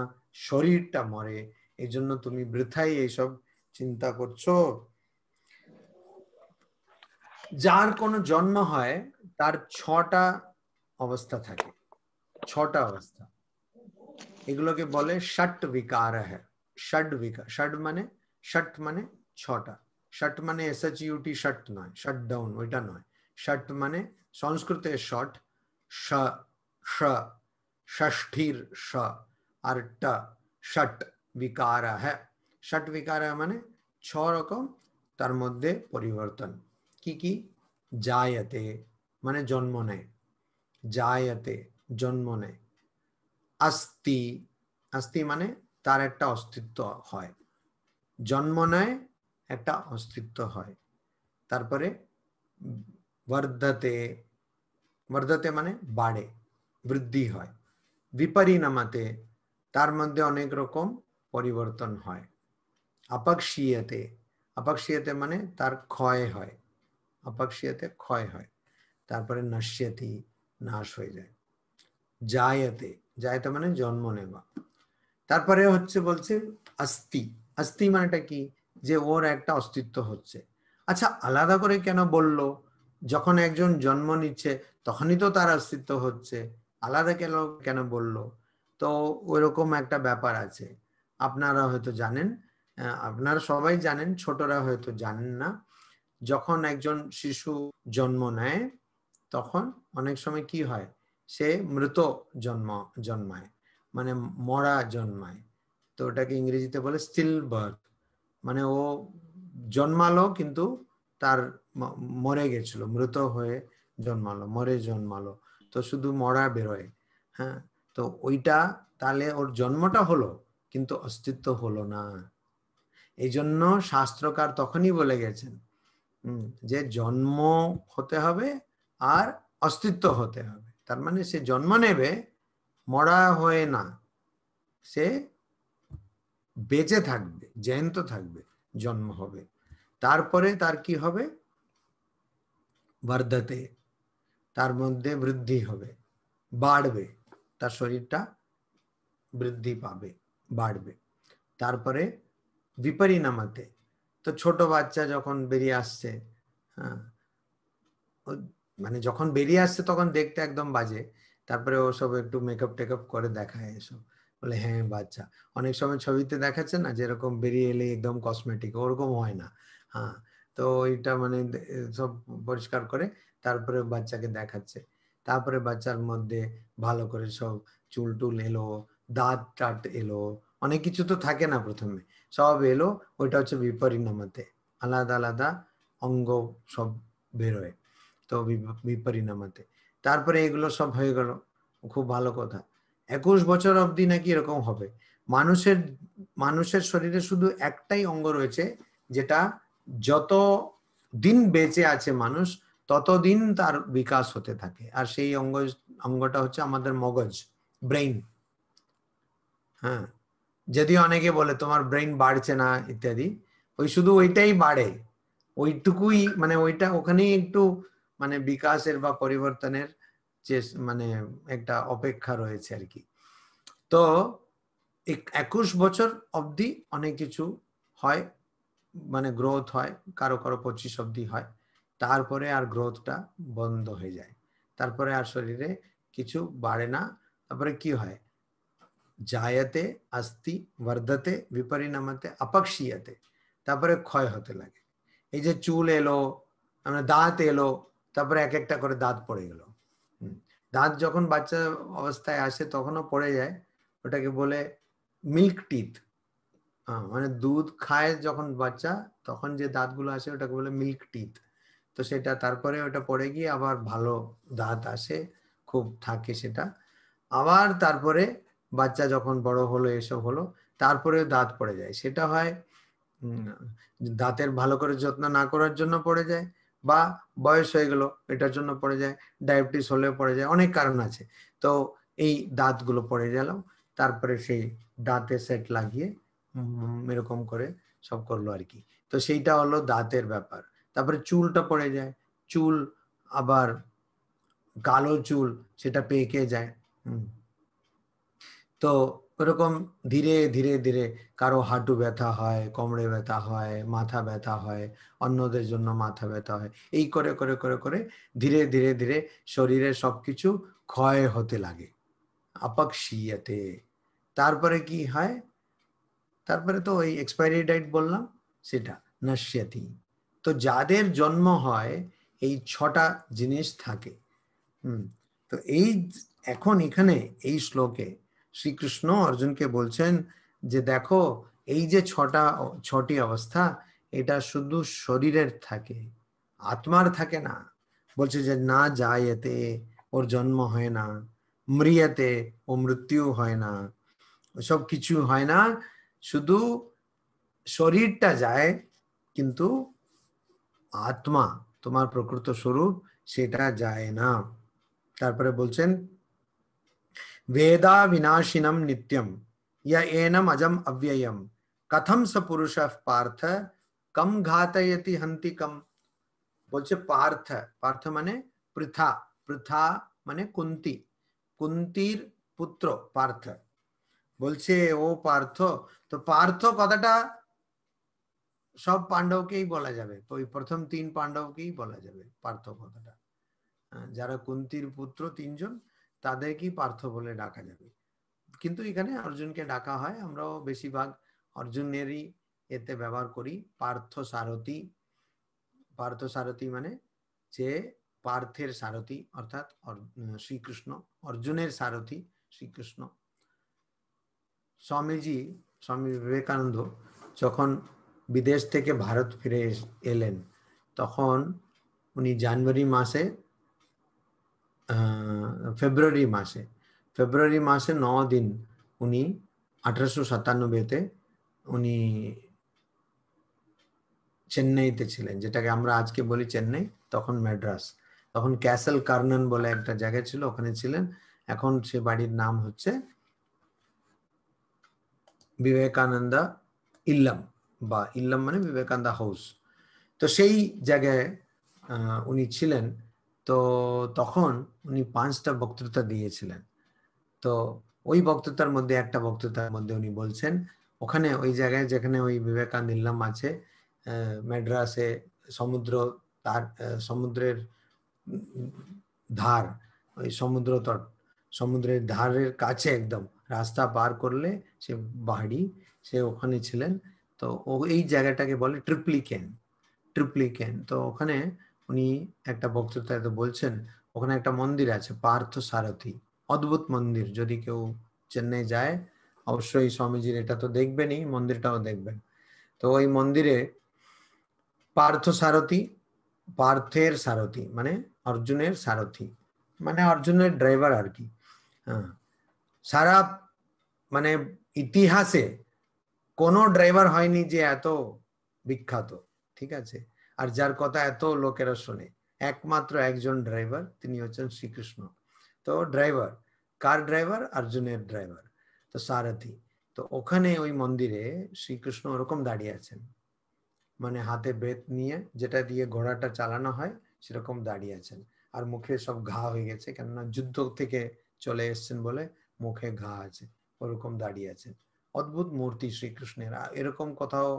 শরীরটা মরে এর জন্য তুমি বৃথাই এই সব চিন্তা করছো যার কোন জন্ম হয় তার ছটা অবস্থা থাকে ছটা অবস্থা এগুলোকে বলে ষট विकार है षड विकार षड माने षट माने ছটা ষট মানে S H G U T ষট নয় শাট ডাউন ওইটা নয় ষট মানে সংস্কৃতের ষট ষ ষ ষষ্ঠীর ষ আর ষট বিকার হ্যাঁ ষট বিকার মানে ছ রকম তার মধ্যে পরিবর্তন কি কি জায়তে মানে জন্ম নেয় জায়তে জন্ম নেয় আস্তি আস্তি মানে তার একটা অস্তিত্ব হয় জন্ম নেয় একটা অস্তিত্ব হয় তারপরে বর্ধতে বর্ধতে মানে বাড়ে বৃদ্ধি হয় নামাতে তার মধ্যে অনেক রকম পরিবর্তন হয় আপাক্ষিয়াতে আপাক্ষিয়াতে মানে তার ক্ষয় হয় আপাক্ষিয়াতে ক্ষয় হয় তারপরে নাশ্যাতি নাশ হয়ে যায় জায়াতে জায়াতে মানে জন্ম নেওয়া তারপরে হচ্ছে বলছে আস্তি আস্তি মানেটা কি যে ওর একটা অস্তিত্ব হচ্ছে আচ্ছা আলাদা করে কেন বলল যখন একজন জন্ম নিচ্ছে তখনই তো তার অস্তিত্ব হচ্ছে আলাদা কেন কেন বললো তো ওইরকম একটা ব্যাপার আছে আপনারা হয়তো জানেন আপনারা সবাই জানেন ছোটরা হয়তো জানেন না যখন একজন শিশু জন্ম নেয় তখন অনেক সময় কি হয় সে মৃত জন্ম জন্মায় মানে মরা জন্মায় তো ওটাকে ইংরেজিতে বলে স্টিল বার্থ মানে ও জন্মালো কিন্তু তার মরে গেছিল মৃত হয়ে জন্মালো মরে জন্মালো তো শুধু মরা বেরোয় হ্যাঁ তো ওইটা তাহলে ওর জন্মটা হলো কিন্তু অস্তিত্ব হলো না এই জন্য শাস্ত্রকার তখনই বলে গেছেন যে জন্ম হতে হবে আর অস্তিত্ব হতে হবে তার মানে সে জন্ম নেবে মরা হয়ে না সে বেঁচে থাকবে জয়ন্ত থাকবে জন্ম হবে তারপরে তার কি হবে বর্ধতে তার মধ্যে বৃদ্ধি হবে বাড়বে তার শরীরটা বৃদ্ধি পাবে বাড়বে তারপরে নামাতে তো ছোট বাচ্চা যখন বেরিয়ে আসছে হ্যাঁ মানে যখন বেরিয়ে আসছে তখন দেখতে একদম বাজে তারপরে ও সব একটু মেকআপ টেকআপ করে দেখায় এসব বলে হ্যাঁ বাচ্চা অনেক সময় ছবিতে দেখাচ্ছে না যেরকম বেরিয়ে এলে একদম কসমেটিক ওরকম হয় না হ্যাঁ তো এটা মানে সব পরিষ্কার করে তারপরে বাচ্চাকে দেখাচ্ছে তারপরে বাচ্চার মধ্যে ভালো করে সব চুল টুল এলো দাঁত টাট এলো অনেক কিছু তো থাকে না প্রথমে সব এলো ওইটা হচ্ছে বিপরিণামাতে আলাদা আলাদা অঙ্গ সব বেরোয় তো বিপরিণামাতে তারপরে এগুলো সব হয়ে গেল খুব ভালো কথা একুশ বছর অবধি নাকি এরকম হবে মানুষের মানুষের শরীরে শুধু একটাই অঙ্গ রয়েছে যেটা যত দিন বেঁচে আছে মানুষ ততদিন তার বিকাশ হতে থাকে আর সেই অঙ্গ অঙ্গটা হচ্ছে আমাদের মগজ ব্রেইন হ্যাঁ যদি অনেকে বলে তোমার ব্রেইন বাড়ছে না ইত্যাদি ওই শুধু ওইটাই বাড়ে ওইটুকুই মানে ওইটা ওখানেই একটু মানে বিকাশের বা পরিবর্তনের যে মানে একটা অপেক্ষা রয়েছে আর কি তো একুশ বছর অবধি অনেক কিছু হয় মানে গ্রোথ হয় কারো কারো পঁচিশ অবধি হয় তারপরে আর গ্রোথটা বন্ধ হয়ে যায় তারপরে আর শরীরে কিছু বাড়েনা তারপরে কি হয় জায়তেasti वर्धते विपरीणामते अपक्षियते তারপরে ক্ষয় হতে লাগে এই যে চুল এলো আমরা দাঁত এলো তারপরে এক একটা করে দাঁত পড়ে গেল দাঁত যখন বাচ্চা অবস্থায় আসে তখন ও পড়ে যায় ওটাকে বলে মিল্ক টিথ মানে দুধ খায় যখন বাচ্চা তখন যে দাঁতগুলো আসে ওটাকে বলে মিল্ক টিথ তো সেটা তারপরে ওটা পড়ে গিয়ে আবার ভালো দাঁত আসে খুব থাকে সেটা আবার তারপরে বাচ্চা যখন বড় হলো এসব হলো তারপরেও দাঁত পড়ে যায় সেটা হয় দাঁতের ভালো করে যত্ন না করার জন্য পড়ে যায় বা বয়স হয়ে গেল এটার জন্য পড়ে যায় ডায়াবেটিস হলে পড়ে যায় অনেক কারণ আছে তো এই দাঁতগুলো পড়ে গেল তারপরে সেই দাঁতের সেট লাগিয়ে এরকম করে সব করলো আর কি তো সেইটা হলো দাঁতের ব্যাপার তারপরে চুলটা পড়ে যায় চুল আবার কালো চুল সেটা পেকে যায় তো ওরকম ধীরে ধীরে ধীরে কারো হাঁটু ব্যথা হয় কোমরে ব্যথা হয় মাথা ব্যথা হয় অন্যদের জন্য মাথা ব্যথা হয় এই করে করে করে করে ধীরে ধীরে ধীরে শরীরে সবকিছু ক্ষয় হতে লাগে আপাকিয়াতে তারপরে কি হয় তারপরে তো ওই এক্সপায়ারি ডাইট বললাম সেটা নাসিয়াতি তো যাদের জন্ম হয় এই ছটা জিনিস থাকে হুম তো এই এখন এখানে এই শ্লোকে শ্রীকৃষ্ণ অর্জুনকে বলছেন যে দেখো এই যে ছটা ছটি অবস্থা এটা শুধু শরীরের থাকে আত্মার থাকে না বলছে যে না যায় এতে ওর জন্ম হয় না মৃয়াতে ও মৃত্যু হয় না সব কিছু হয় না শুধু শরীরটা যায় কিন্তু आत्मा तुम्हार प्रकृत स्वरूप से वेदा विनाशिनम नित्यम या एनम अजम अव्ययम कथम स पुरुष पार्थ कम घातयति हंति कम बोलचे पार्थ पार्थ माने पृथा पृथा माने कुंती कुंतीर पुत्र पार्थ बोलचे ओ पार्थ तो पार्थ कथाटा সব পাণ্ডবকেই বলা যাবে ওই প্রথম তিন পাণ্ডবকেই বলা যাবে পার্থ কথাটা যারা কুন্তির পুত্র তিনজন তাদেরকেই পার্থ বলে ডাকা যাবে কিন্তু এখানে অর্জুনকে ডাকা হয় আমরাও বেশিরভাগ অর্জুনেরই এতে ব্যবহার করি পার্থ সারথী পার্থ সারথী মানে যে পার্থের সারথী অর্থাৎ শ্রীকৃষ্ণ অর্জুনের সারথী শ্রীকৃষ্ণ স্বামীজি স্বামী বিবেকানন্দ যখন বিদেশ থেকে ভারত ফিরে এলেন তখন উনি জানুয়ারি মাসে ফেব্রুয়ারি মাসে ফেব্রুয়ারি মাসে ন দিন উনি আঠারোশো সাতানব্বইতে উনি চেন্নাইতে ছিলেন যেটাকে আমরা আজকে বলি চেন্নাই তখন ম্যাড্রাস তখন ক্যাসেল কার্নন বলে একটা জায়গা ছিল ওখানে ছিলেন এখন সে বাড়ির নাম হচ্ছে বিবেকানন্দ ইল্লাম বা ইল্লাম মানে বিবেকানন্দা হাউস তো সেই জায়গায় উনি ছিলেন তো তখন উনি পাঁচটা বক্তৃতা দিয়েছিলেন তো ওই বক্তৃতার মধ্যে একটা বক্তৃতার মধ্যে উনি বলছেন ওখানে ওই জায়গায় যেখানে ওই বিবেকানন্দ ইল্লাম আছে ম্যাড্রাসে সমুদ্র তার সমুদ্রের ধার ওই সমুদ্র তট সমুদ্রের ধারের কাছে একদম রাস্তা পার করলে সে বাহাড়ি সে ওখানে ছিলেন তো এই জায়গাটাকে বলে ট্রিপ্লিকেন ট্রিপ্লিকেন তো ওখানে উনি একটা বক্তৃতায় তো বলছেন ওখানে একটা মন্দির আছে পার্থ সারথী অদ্ভুত মন্দির যদি কেউ চেন্নাই যায় অবশ্যই স্বামীজির এটা তো দেখবেনই মন্দিরটাও দেখবেন তো ওই মন্দিরে পার্থ সারথী পার্থের সারথী মানে অর্জুনের সারথী মানে অর্জুনের ড্রাইভার আর কি হ্যাঁ, সারা মানে ইতিহাসে কোনো ড্রাইভার হয়নি যে এত বিখ্যাত ঠিক আছে আর যার কথা এত লোকেরা শোনে একমাত্র একজন ড্রাইভার তিনি হচ্ছেন শ্রীকৃষ্ণ তো ড্রাইভার কার ড্রাইভার অর্জুনের ড্রাইভার তো সারথি তো ওখানে ওই মন্দিরে শ্রীকৃষ্ণ ওরকম দাঁড়িয়ে আছেন মানে হাতে বেত নিয়ে যেটা দিয়ে ঘোড়াটা চালানো হয় সেরকম দাঁড়িয়ে আছেন আর মুখে সব ঘা হয়ে গেছে কেননা যুদ্ধ থেকে চলে এসছেন বলে মুখে ঘা আছে ওরকম দাঁড়িয়ে আছেন অদ্ভুত মূর্তি শ্রীকৃষ্ণের এরকম কোথাও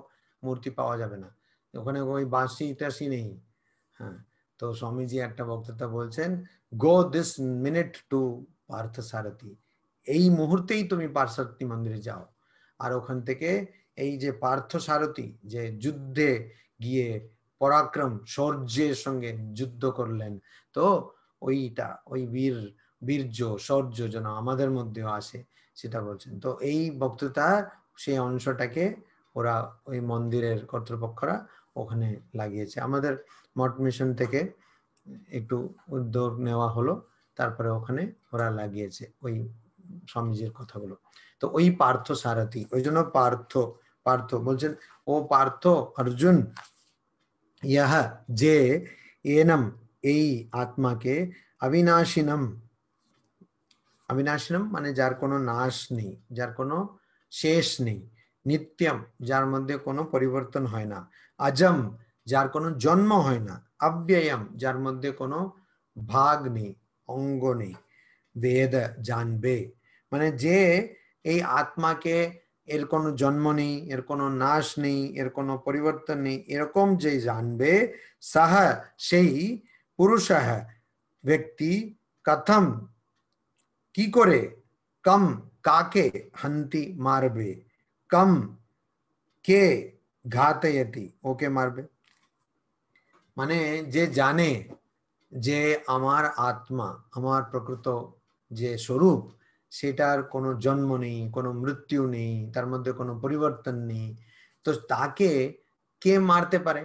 মূর্তি পাওয়া যাবে না ওখানে ওই বাঁশি টাসি নেই হ্যাঁ তো স্বামীজি একটা বক্তৃতা বলছেন go this minute to Partha Sarathi এই মুহূর্তেই তুমি পার্থী মন্দিরে যাও আর ওখান থেকে এই যে পার্থ সারথি যে যুদ্ধে গিয়ে পরাক্রম শৌর্যের সঙ্গে যুদ্ধ করলেন তো ওইটা ওই বীর বীর্য শৌর্য যেন আমাদের মধ্যেও আসে সেটা বলছেন তো এই বক্তৃতা সেই অংশটাকে ওরা ওই মন্দিরের কর্তৃপক্ষরা ওখানে লাগিয়েছে আমাদের মঠ মিশন থেকে একটু উদ্যোগ নেওয়া হলো তারপরে ওখানে ওরা লাগিয়েছে ওই স্বামীজির কথাগুলো তো ওই পার্থ সারথি ওই জন্য পার্থ পার্থ বলছেন ও পার্থ অর্জুন ইহা যে এনম এই আত্মাকে অবিনাশিনম অবিনাশনম মানে যার কোনো নাশ নেই যার কোনো শেষ নেই নিত্যম যার মধ্যে কোনো পরিবর্তন হয় না আজম যার কোনো জন্ম হয় না অব্যয়ম যার মধ্যে কোনো ভাগ নেই অঙ্গ নেই বেদ জানবে মানে যে এই আত্মাকে এর কোনো জন্ম নেই এর কোনো নাশ নেই এর কোনো পরিবর্তন নেই এরকম যে জানবে সাহা সেই পুরুষ ব্যক্তি কথম কি করে কম কাকে হন্তি মারবে কম কে ঘাতয়তি ওকে মারবে মানে যে জানে যে আমার আত্মা আমার প্রকৃত যে স্বরূপ সেটার কোনো জন্ম নেই কোনো মৃত্যু নেই তার মধ্যে কোনো পরিবর্তন নেই তো তাকে কে মারতে পারে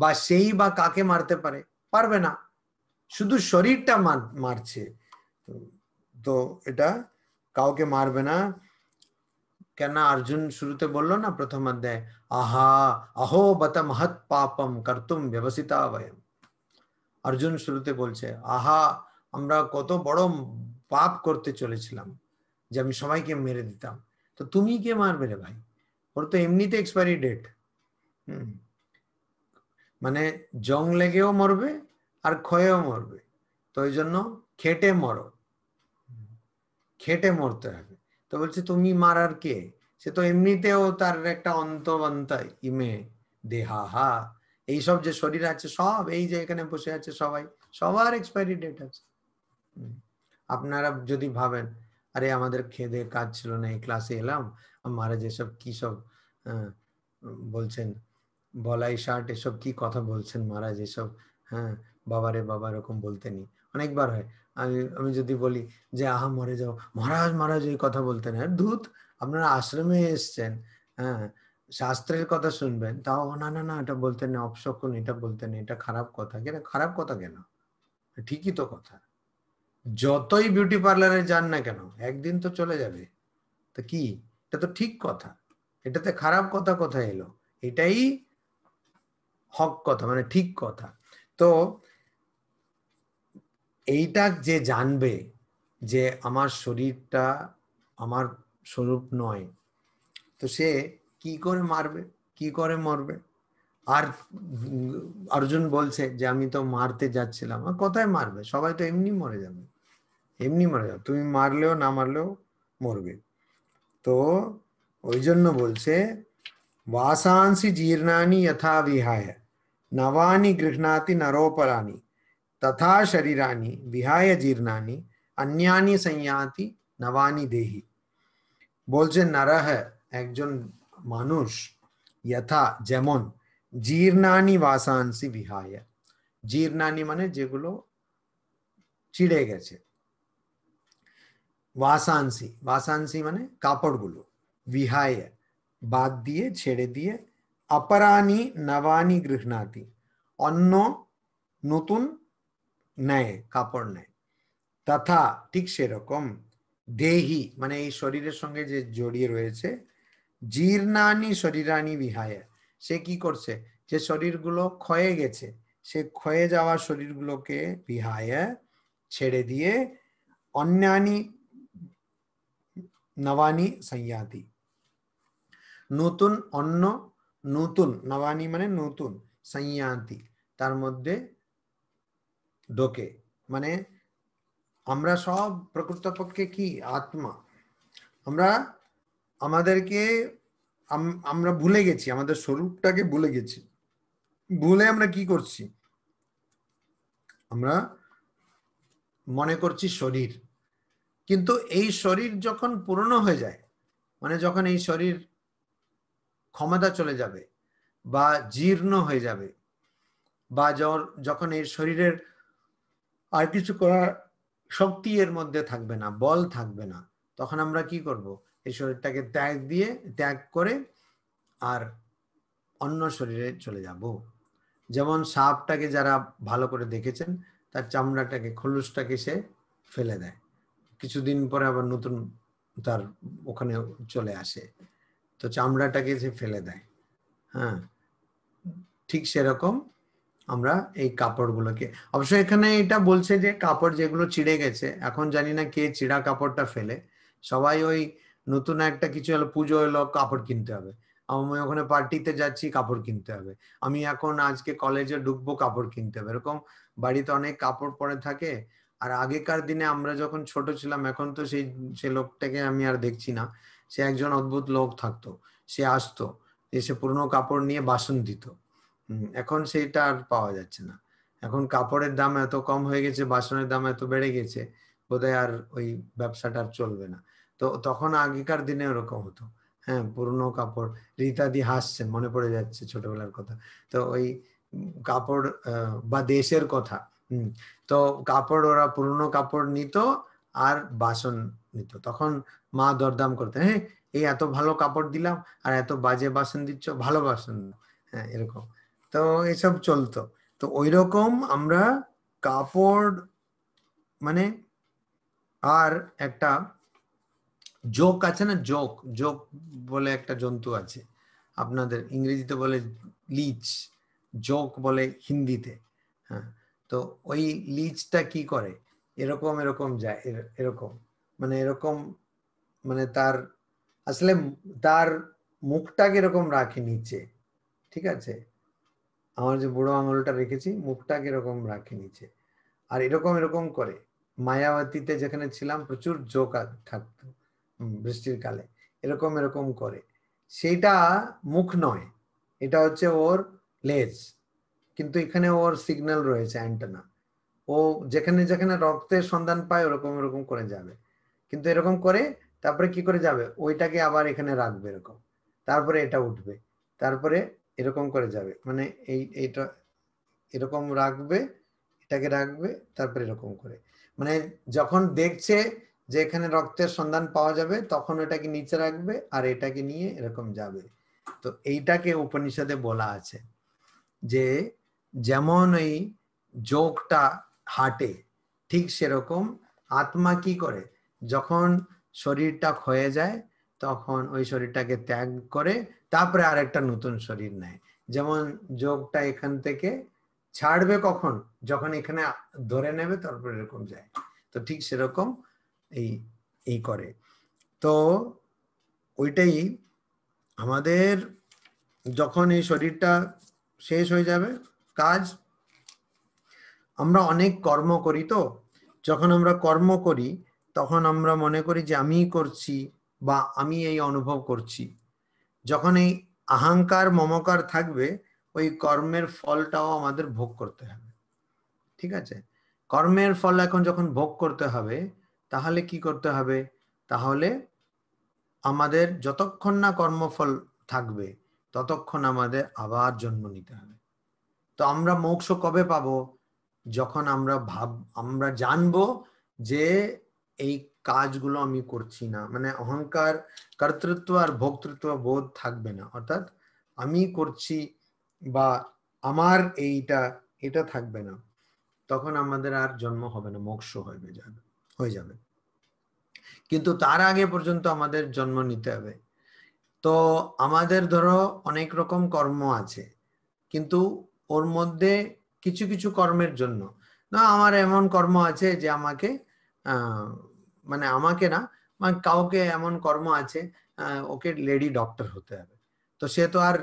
বা সেই বা কাকে মারতে পারে পারবে না শুধু শরীরটা মারছে তো এটা কাউকে মারবে না কেন অর্জুন শুরুতে বললো না প্রথম অধ্যায় আহা আহো বত মহৎ পাপম কর্তুম ব্যবসিতা বয়ম অর্জুন শুরুতে বলছে আহা আমরা কত বড় পাপ করতে চলেছিলাম যে আমি সবাইকে মেরে দিতাম তো তুমি কে মারবে রে ভাই ওর তো এমনিতে এক্সপায়ারি ডেট মানে জং লেগেও মরবে আর ক্ষয়েও মরবে তো ওই জন্য খেটে মরো খেটে মরতে হবে তো বলছে তুমি মারার কে সে তো এমনিতেও তার একটা অন্তবন্ত ইমে দেহা হা এইসব যে শরীর আছে সব এই যে এখানে বসে আছে সবাই সবার এক্সপায়ারি ডেট আছে আপনারা যদি ভাবেন আরে আমাদের খেদে কাজ ছিল না এই ক্লাসে এলাম মহারাজ এসব কি সব হ্যাঁ, বলছেন বলাই শার্ট এসব কি কথা বলছেন মহারাজ এসব হ্যাঁ বাবারে বাবা এরকম বলতেনি অনেকবার হয় আমি আমি যদি বলি যে আহা মরে যাও মহারাজ মহারাজ এই কথা বলতেন হ্যাঁ ধূত আপনারা আশ্রমে এসছেন হ্যাঁ শাস্ত্রের কথা শুনবেন তাও না না না এটা বলতেন না অপশকুন এটা বলতেন এটা খারাপ কথা কেন খারাপ কথা কেন ঠিকই তো কথা যতই বিউটি পার্লারে যান না কেন একদিন তো চলে যাবে তো কি এটা তো ঠিক কথা এটাতে খারাপ কথা কোথায় এলো এটাই হক কথা মানে ঠিক কথা তো এইটা যে জানবে যে আমার শরীরটা আমার স্বরূপ নয় তো সে কি করে মারবে কি করে মরবে আর অর্জুন বলছে যে আমি তো মারতে যাচ্ছিলাম কোথায় মারবে সবাই তো এমনি মরে যাবে এমনি মরে যাবে তুমি মারলেও না মারলেও মরবে তো ওই জন্য বলছে বাসাংশী জীর্ণানি যথা বিহায় নবানি গৃহণাতি নরোপরাণী तथा शरीरा विहाय जीर्णा अन्यानी संयाति नवानी देही बोल नरह एक जो मानुष यथा जेमन जीर्णानी वासांसी विहाय जीर्णानी माने जेगुलो चिड़े गेछे वासांसी वासांसी माने कापड़ गुलो विहाय बाद दिए छेड़े दिए अपरानी नवानी गृहनाती अन्न नतून নেয় কাপড় নেয় তথা ঠিক সেরকম দেহি মানে এই শরীরের সঙ্গে যে জড়িয়ে রয়েছে জীর্ণানি শরীরানি বিহায় সে কি করছে যে শরীরগুলো ক্ষয়ে গেছে সে ক্ষয়ে যাওয়া শরীরগুলোকে বিহায় ছেড়ে দিয়ে অন্যানি নবানি সংয়াতি নতুন অন্য নতুন নবানি মানে নতুন সংয়াতি তার মধ্যে ডোকে মানে আমরা সব প্রকৃতপক্ষে কি আত্মা আমরা আমাদেরকে আমরা ভুলে গেছি আমাদের স্বরূপটাকে ভুলে গেছি ভুলে আমরা কি করছি আমরা মনে করছি শরীর কিন্তু এই শরীর যখন পূর্ণ হয়ে যায় মানে যখন এই শরীর ক্ষমতা চলে যাবে বা জীর্ণ হয়ে যাবে বা যখন এই শরীরের আর কিছু করার শক্তি এর মধ্যে থাকবে না বল থাকবে না তখন আমরা কি করব এই শরীরটাকে ত্যাগ দিয়ে ত্যাগ করে আর অন্য শরীরে চলে যাব যেমন সাপটাকে যারা ভালো করে দেখেছেন তার চামড়াটাকে খোলসটাকে সে ফেলে দেয় কিছুদিন পরে আবার নতুন তার ওখানে চলে আসে তো চামড়াটাকে সে ফেলে দেয় হ্যাঁ ঠিক সেরকম আমরা এই কাপড়গুলোকে অবশ্য এখানে এটা বলছে যে কাপড় যেগুলো চিড়ে গেছে এখন জানি না কে চিড়া কাপড়টা ফেলে সবাই ওই নতুন একটা কিছু হলো পুজো হলো কাপড় কিনতে হবে আমি ওখানে পার্টিতে যাচ্ছি কাপড় কিনতে হবে আমি এখন আজকে কলেজে ঢুকবো কাপড় কিনতে হবে এরকম বাড়িতে অনেক কাপড় পরে থাকে আর আগেকার দিনে আমরা যখন ছোট ছিলাম এখন তো সেই সে লোকটাকে আমি আর দেখছি না সে একজন অদ্ভুত লোক থাকতো সে আসতো এসে পুরনো কাপড় নিয়ে বাসন দিত এখন সেইটা আর পাওয়া যাচ্ছে না এখন কাপড়ের দাম এত কম হয়ে গেছে বাসনের দাম এত বেড়ে গেছে বোধহয় আর ওই ব্যবসাটা আর চলবে না তো তখন আগেকার দিনে ওরকম হতো হ্যাঁ পুরনো কাপড় রীতাদি হাসছে মনে পড়ে যাচ্ছে ছোটবেলার কথা তো ওই কাপড় বা দেশের কথা হম তো কাপড় ওরা পুরনো কাপড় নিত আর বাসন নিত তখন মা দরদাম করতে হ্যাঁ এই এত ভালো কাপড় দিলাম আর এত বাজে বাসন দিচ্ছ ভালো বাসন হ্যাঁ এরকম তো এসব চলতো তো ওই রকম আমরা কাপড় মানে আর একটা জোক আছে না জোক জোক বলে একটা জন্তু আছে আপনাদের ইংরেজিতে বলে লিচ জোক বলে হিন্দিতে হ্যাঁ তো ওই লিচটা কি করে এরকম এরকম যায় এরকম মানে এরকম মানে তার আসলে তার মুখটাকে এরকম রাখে নিচে ঠিক আছে আমার যে বুড়ো আঙুলটা রেখেছি মুখটাকে এরকম রাখে নিচে আর এরকম এরকম করে মায়াবতীতে যেখানে ছিলাম প্রচুর জোক থাকতো বৃষ্টির কালে এরকম এরকম করে সেইটা মুখ নয় এটা হচ্ছে ওর লেজ কিন্তু এখানে ওর সিগন্যাল রয়েছে অ্যান্টেনা ও যেখানে যেখানে রক্তের সন্ধান পায় ওরকম এরকম করে যাবে কিন্তু এরকম করে তারপরে কি করে যাবে ওইটাকে আবার এখানে রাখবে এরকম তারপরে এটা উঠবে তারপরে এরকম করে যাবে মানে এই এইটা এরকম রাখবে এটাকে রাখবে তারপর এরকম করে মানে যখন দেখছে যে এখানে রক্তের সন্ধান পাওয়া যাবে তখন এটাকে নিচে রাখবে আর এটাকে নিয়ে এরকম যাবে তো এইটাকে উপনিষদে বলা আছে যে যেমন এই যোগটা হাঁটে ঠিক সেরকম আত্মা কি করে যখন শরীরটা ক্ষয়ে যায় তখন ওই শরীরটাকে ত্যাগ করে তারপরে আর একটা নতুন শরীর নেয় যেমন যোগটা এখান থেকে ছাড়বে কখন যখন এখানে ধরে নেবে তারপরে এরকম যায় তো ঠিক সেরকম এই এই করে তো ওইটাই আমাদের যখন এই শরীরটা শেষ হয়ে যাবে কাজ আমরা অনেক কর্ম করি তো যখন আমরা কর্ম করি তখন আমরা মনে করি যে আমিই করছি বা আমি এই অনুভব করছি যখন এই আহাঙ্কার মমকার থাকবে ওই কর্মের ফলটাও আমাদের ভোগ করতে হবে ঠিক আছে কর্মের ফল এখন যখন ভোগ করতে হবে তাহলে কি করতে হবে তাহলে আমাদের যতক্ষণ না কর্মফল থাকবে ততক্ষণ আমাদের আবার জন্ম নিতে হবে তো আমরা মোক্ষ কবে পাব যখন আমরা ভাব আমরা জানব যে এই কাজগুলো আমি করছি না মানে অহংকার কর্তৃত্ব আর ভোক্তৃত্ব বোধ থাকবে না অর্থাৎ আমি করছি বা আমার এইটা এটা থাকবে না তখন আমাদের আর জন্ম হবে না মোক্ষ হয়ে যাবে হয়ে যাবে কিন্তু তার আগে পর্যন্ত আমাদের জন্ম নিতে হবে তো আমাদের ধরো অনেক রকম কর্ম আছে কিন্তু ওর মধ্যে কিছু কিছু কর্মের জন্য না আমার এমন কর্ম আছে যে আমাকে মানে আমাকে না মানে কাউকে এমন কর্ম আছে ওকে লেডি ডক্টর হতে হবে তো সে তো আর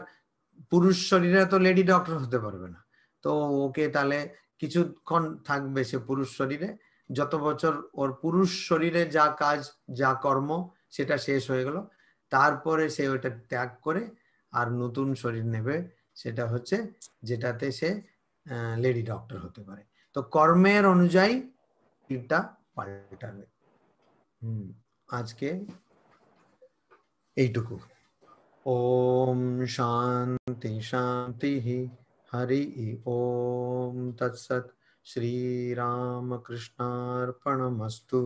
পুরুষ শরীরে তো লেডি ডক্টর হতে পারবে না তো ওকে তাহলে কিছুক্ষণ থাকবে সে পুরুষ শরীরে যত বছর ওর পুরুষ শরীরে যা কাজ যা কর্ম সেটা শেষ হয়ে গেল তারপরে সে ওটা ত্যাগ করে আর নতুন শরীর নেবে সেটা হচ্ছে যেটাতে সে লেডি ডক্টর হতে পারে তো কর্মের অনুযায়ী পাল্টাবে हम्म। आज के एटुकु ओम शांति शांति ही हरि ओम तत्सत श्री राम कृष्णार्पणमस्तु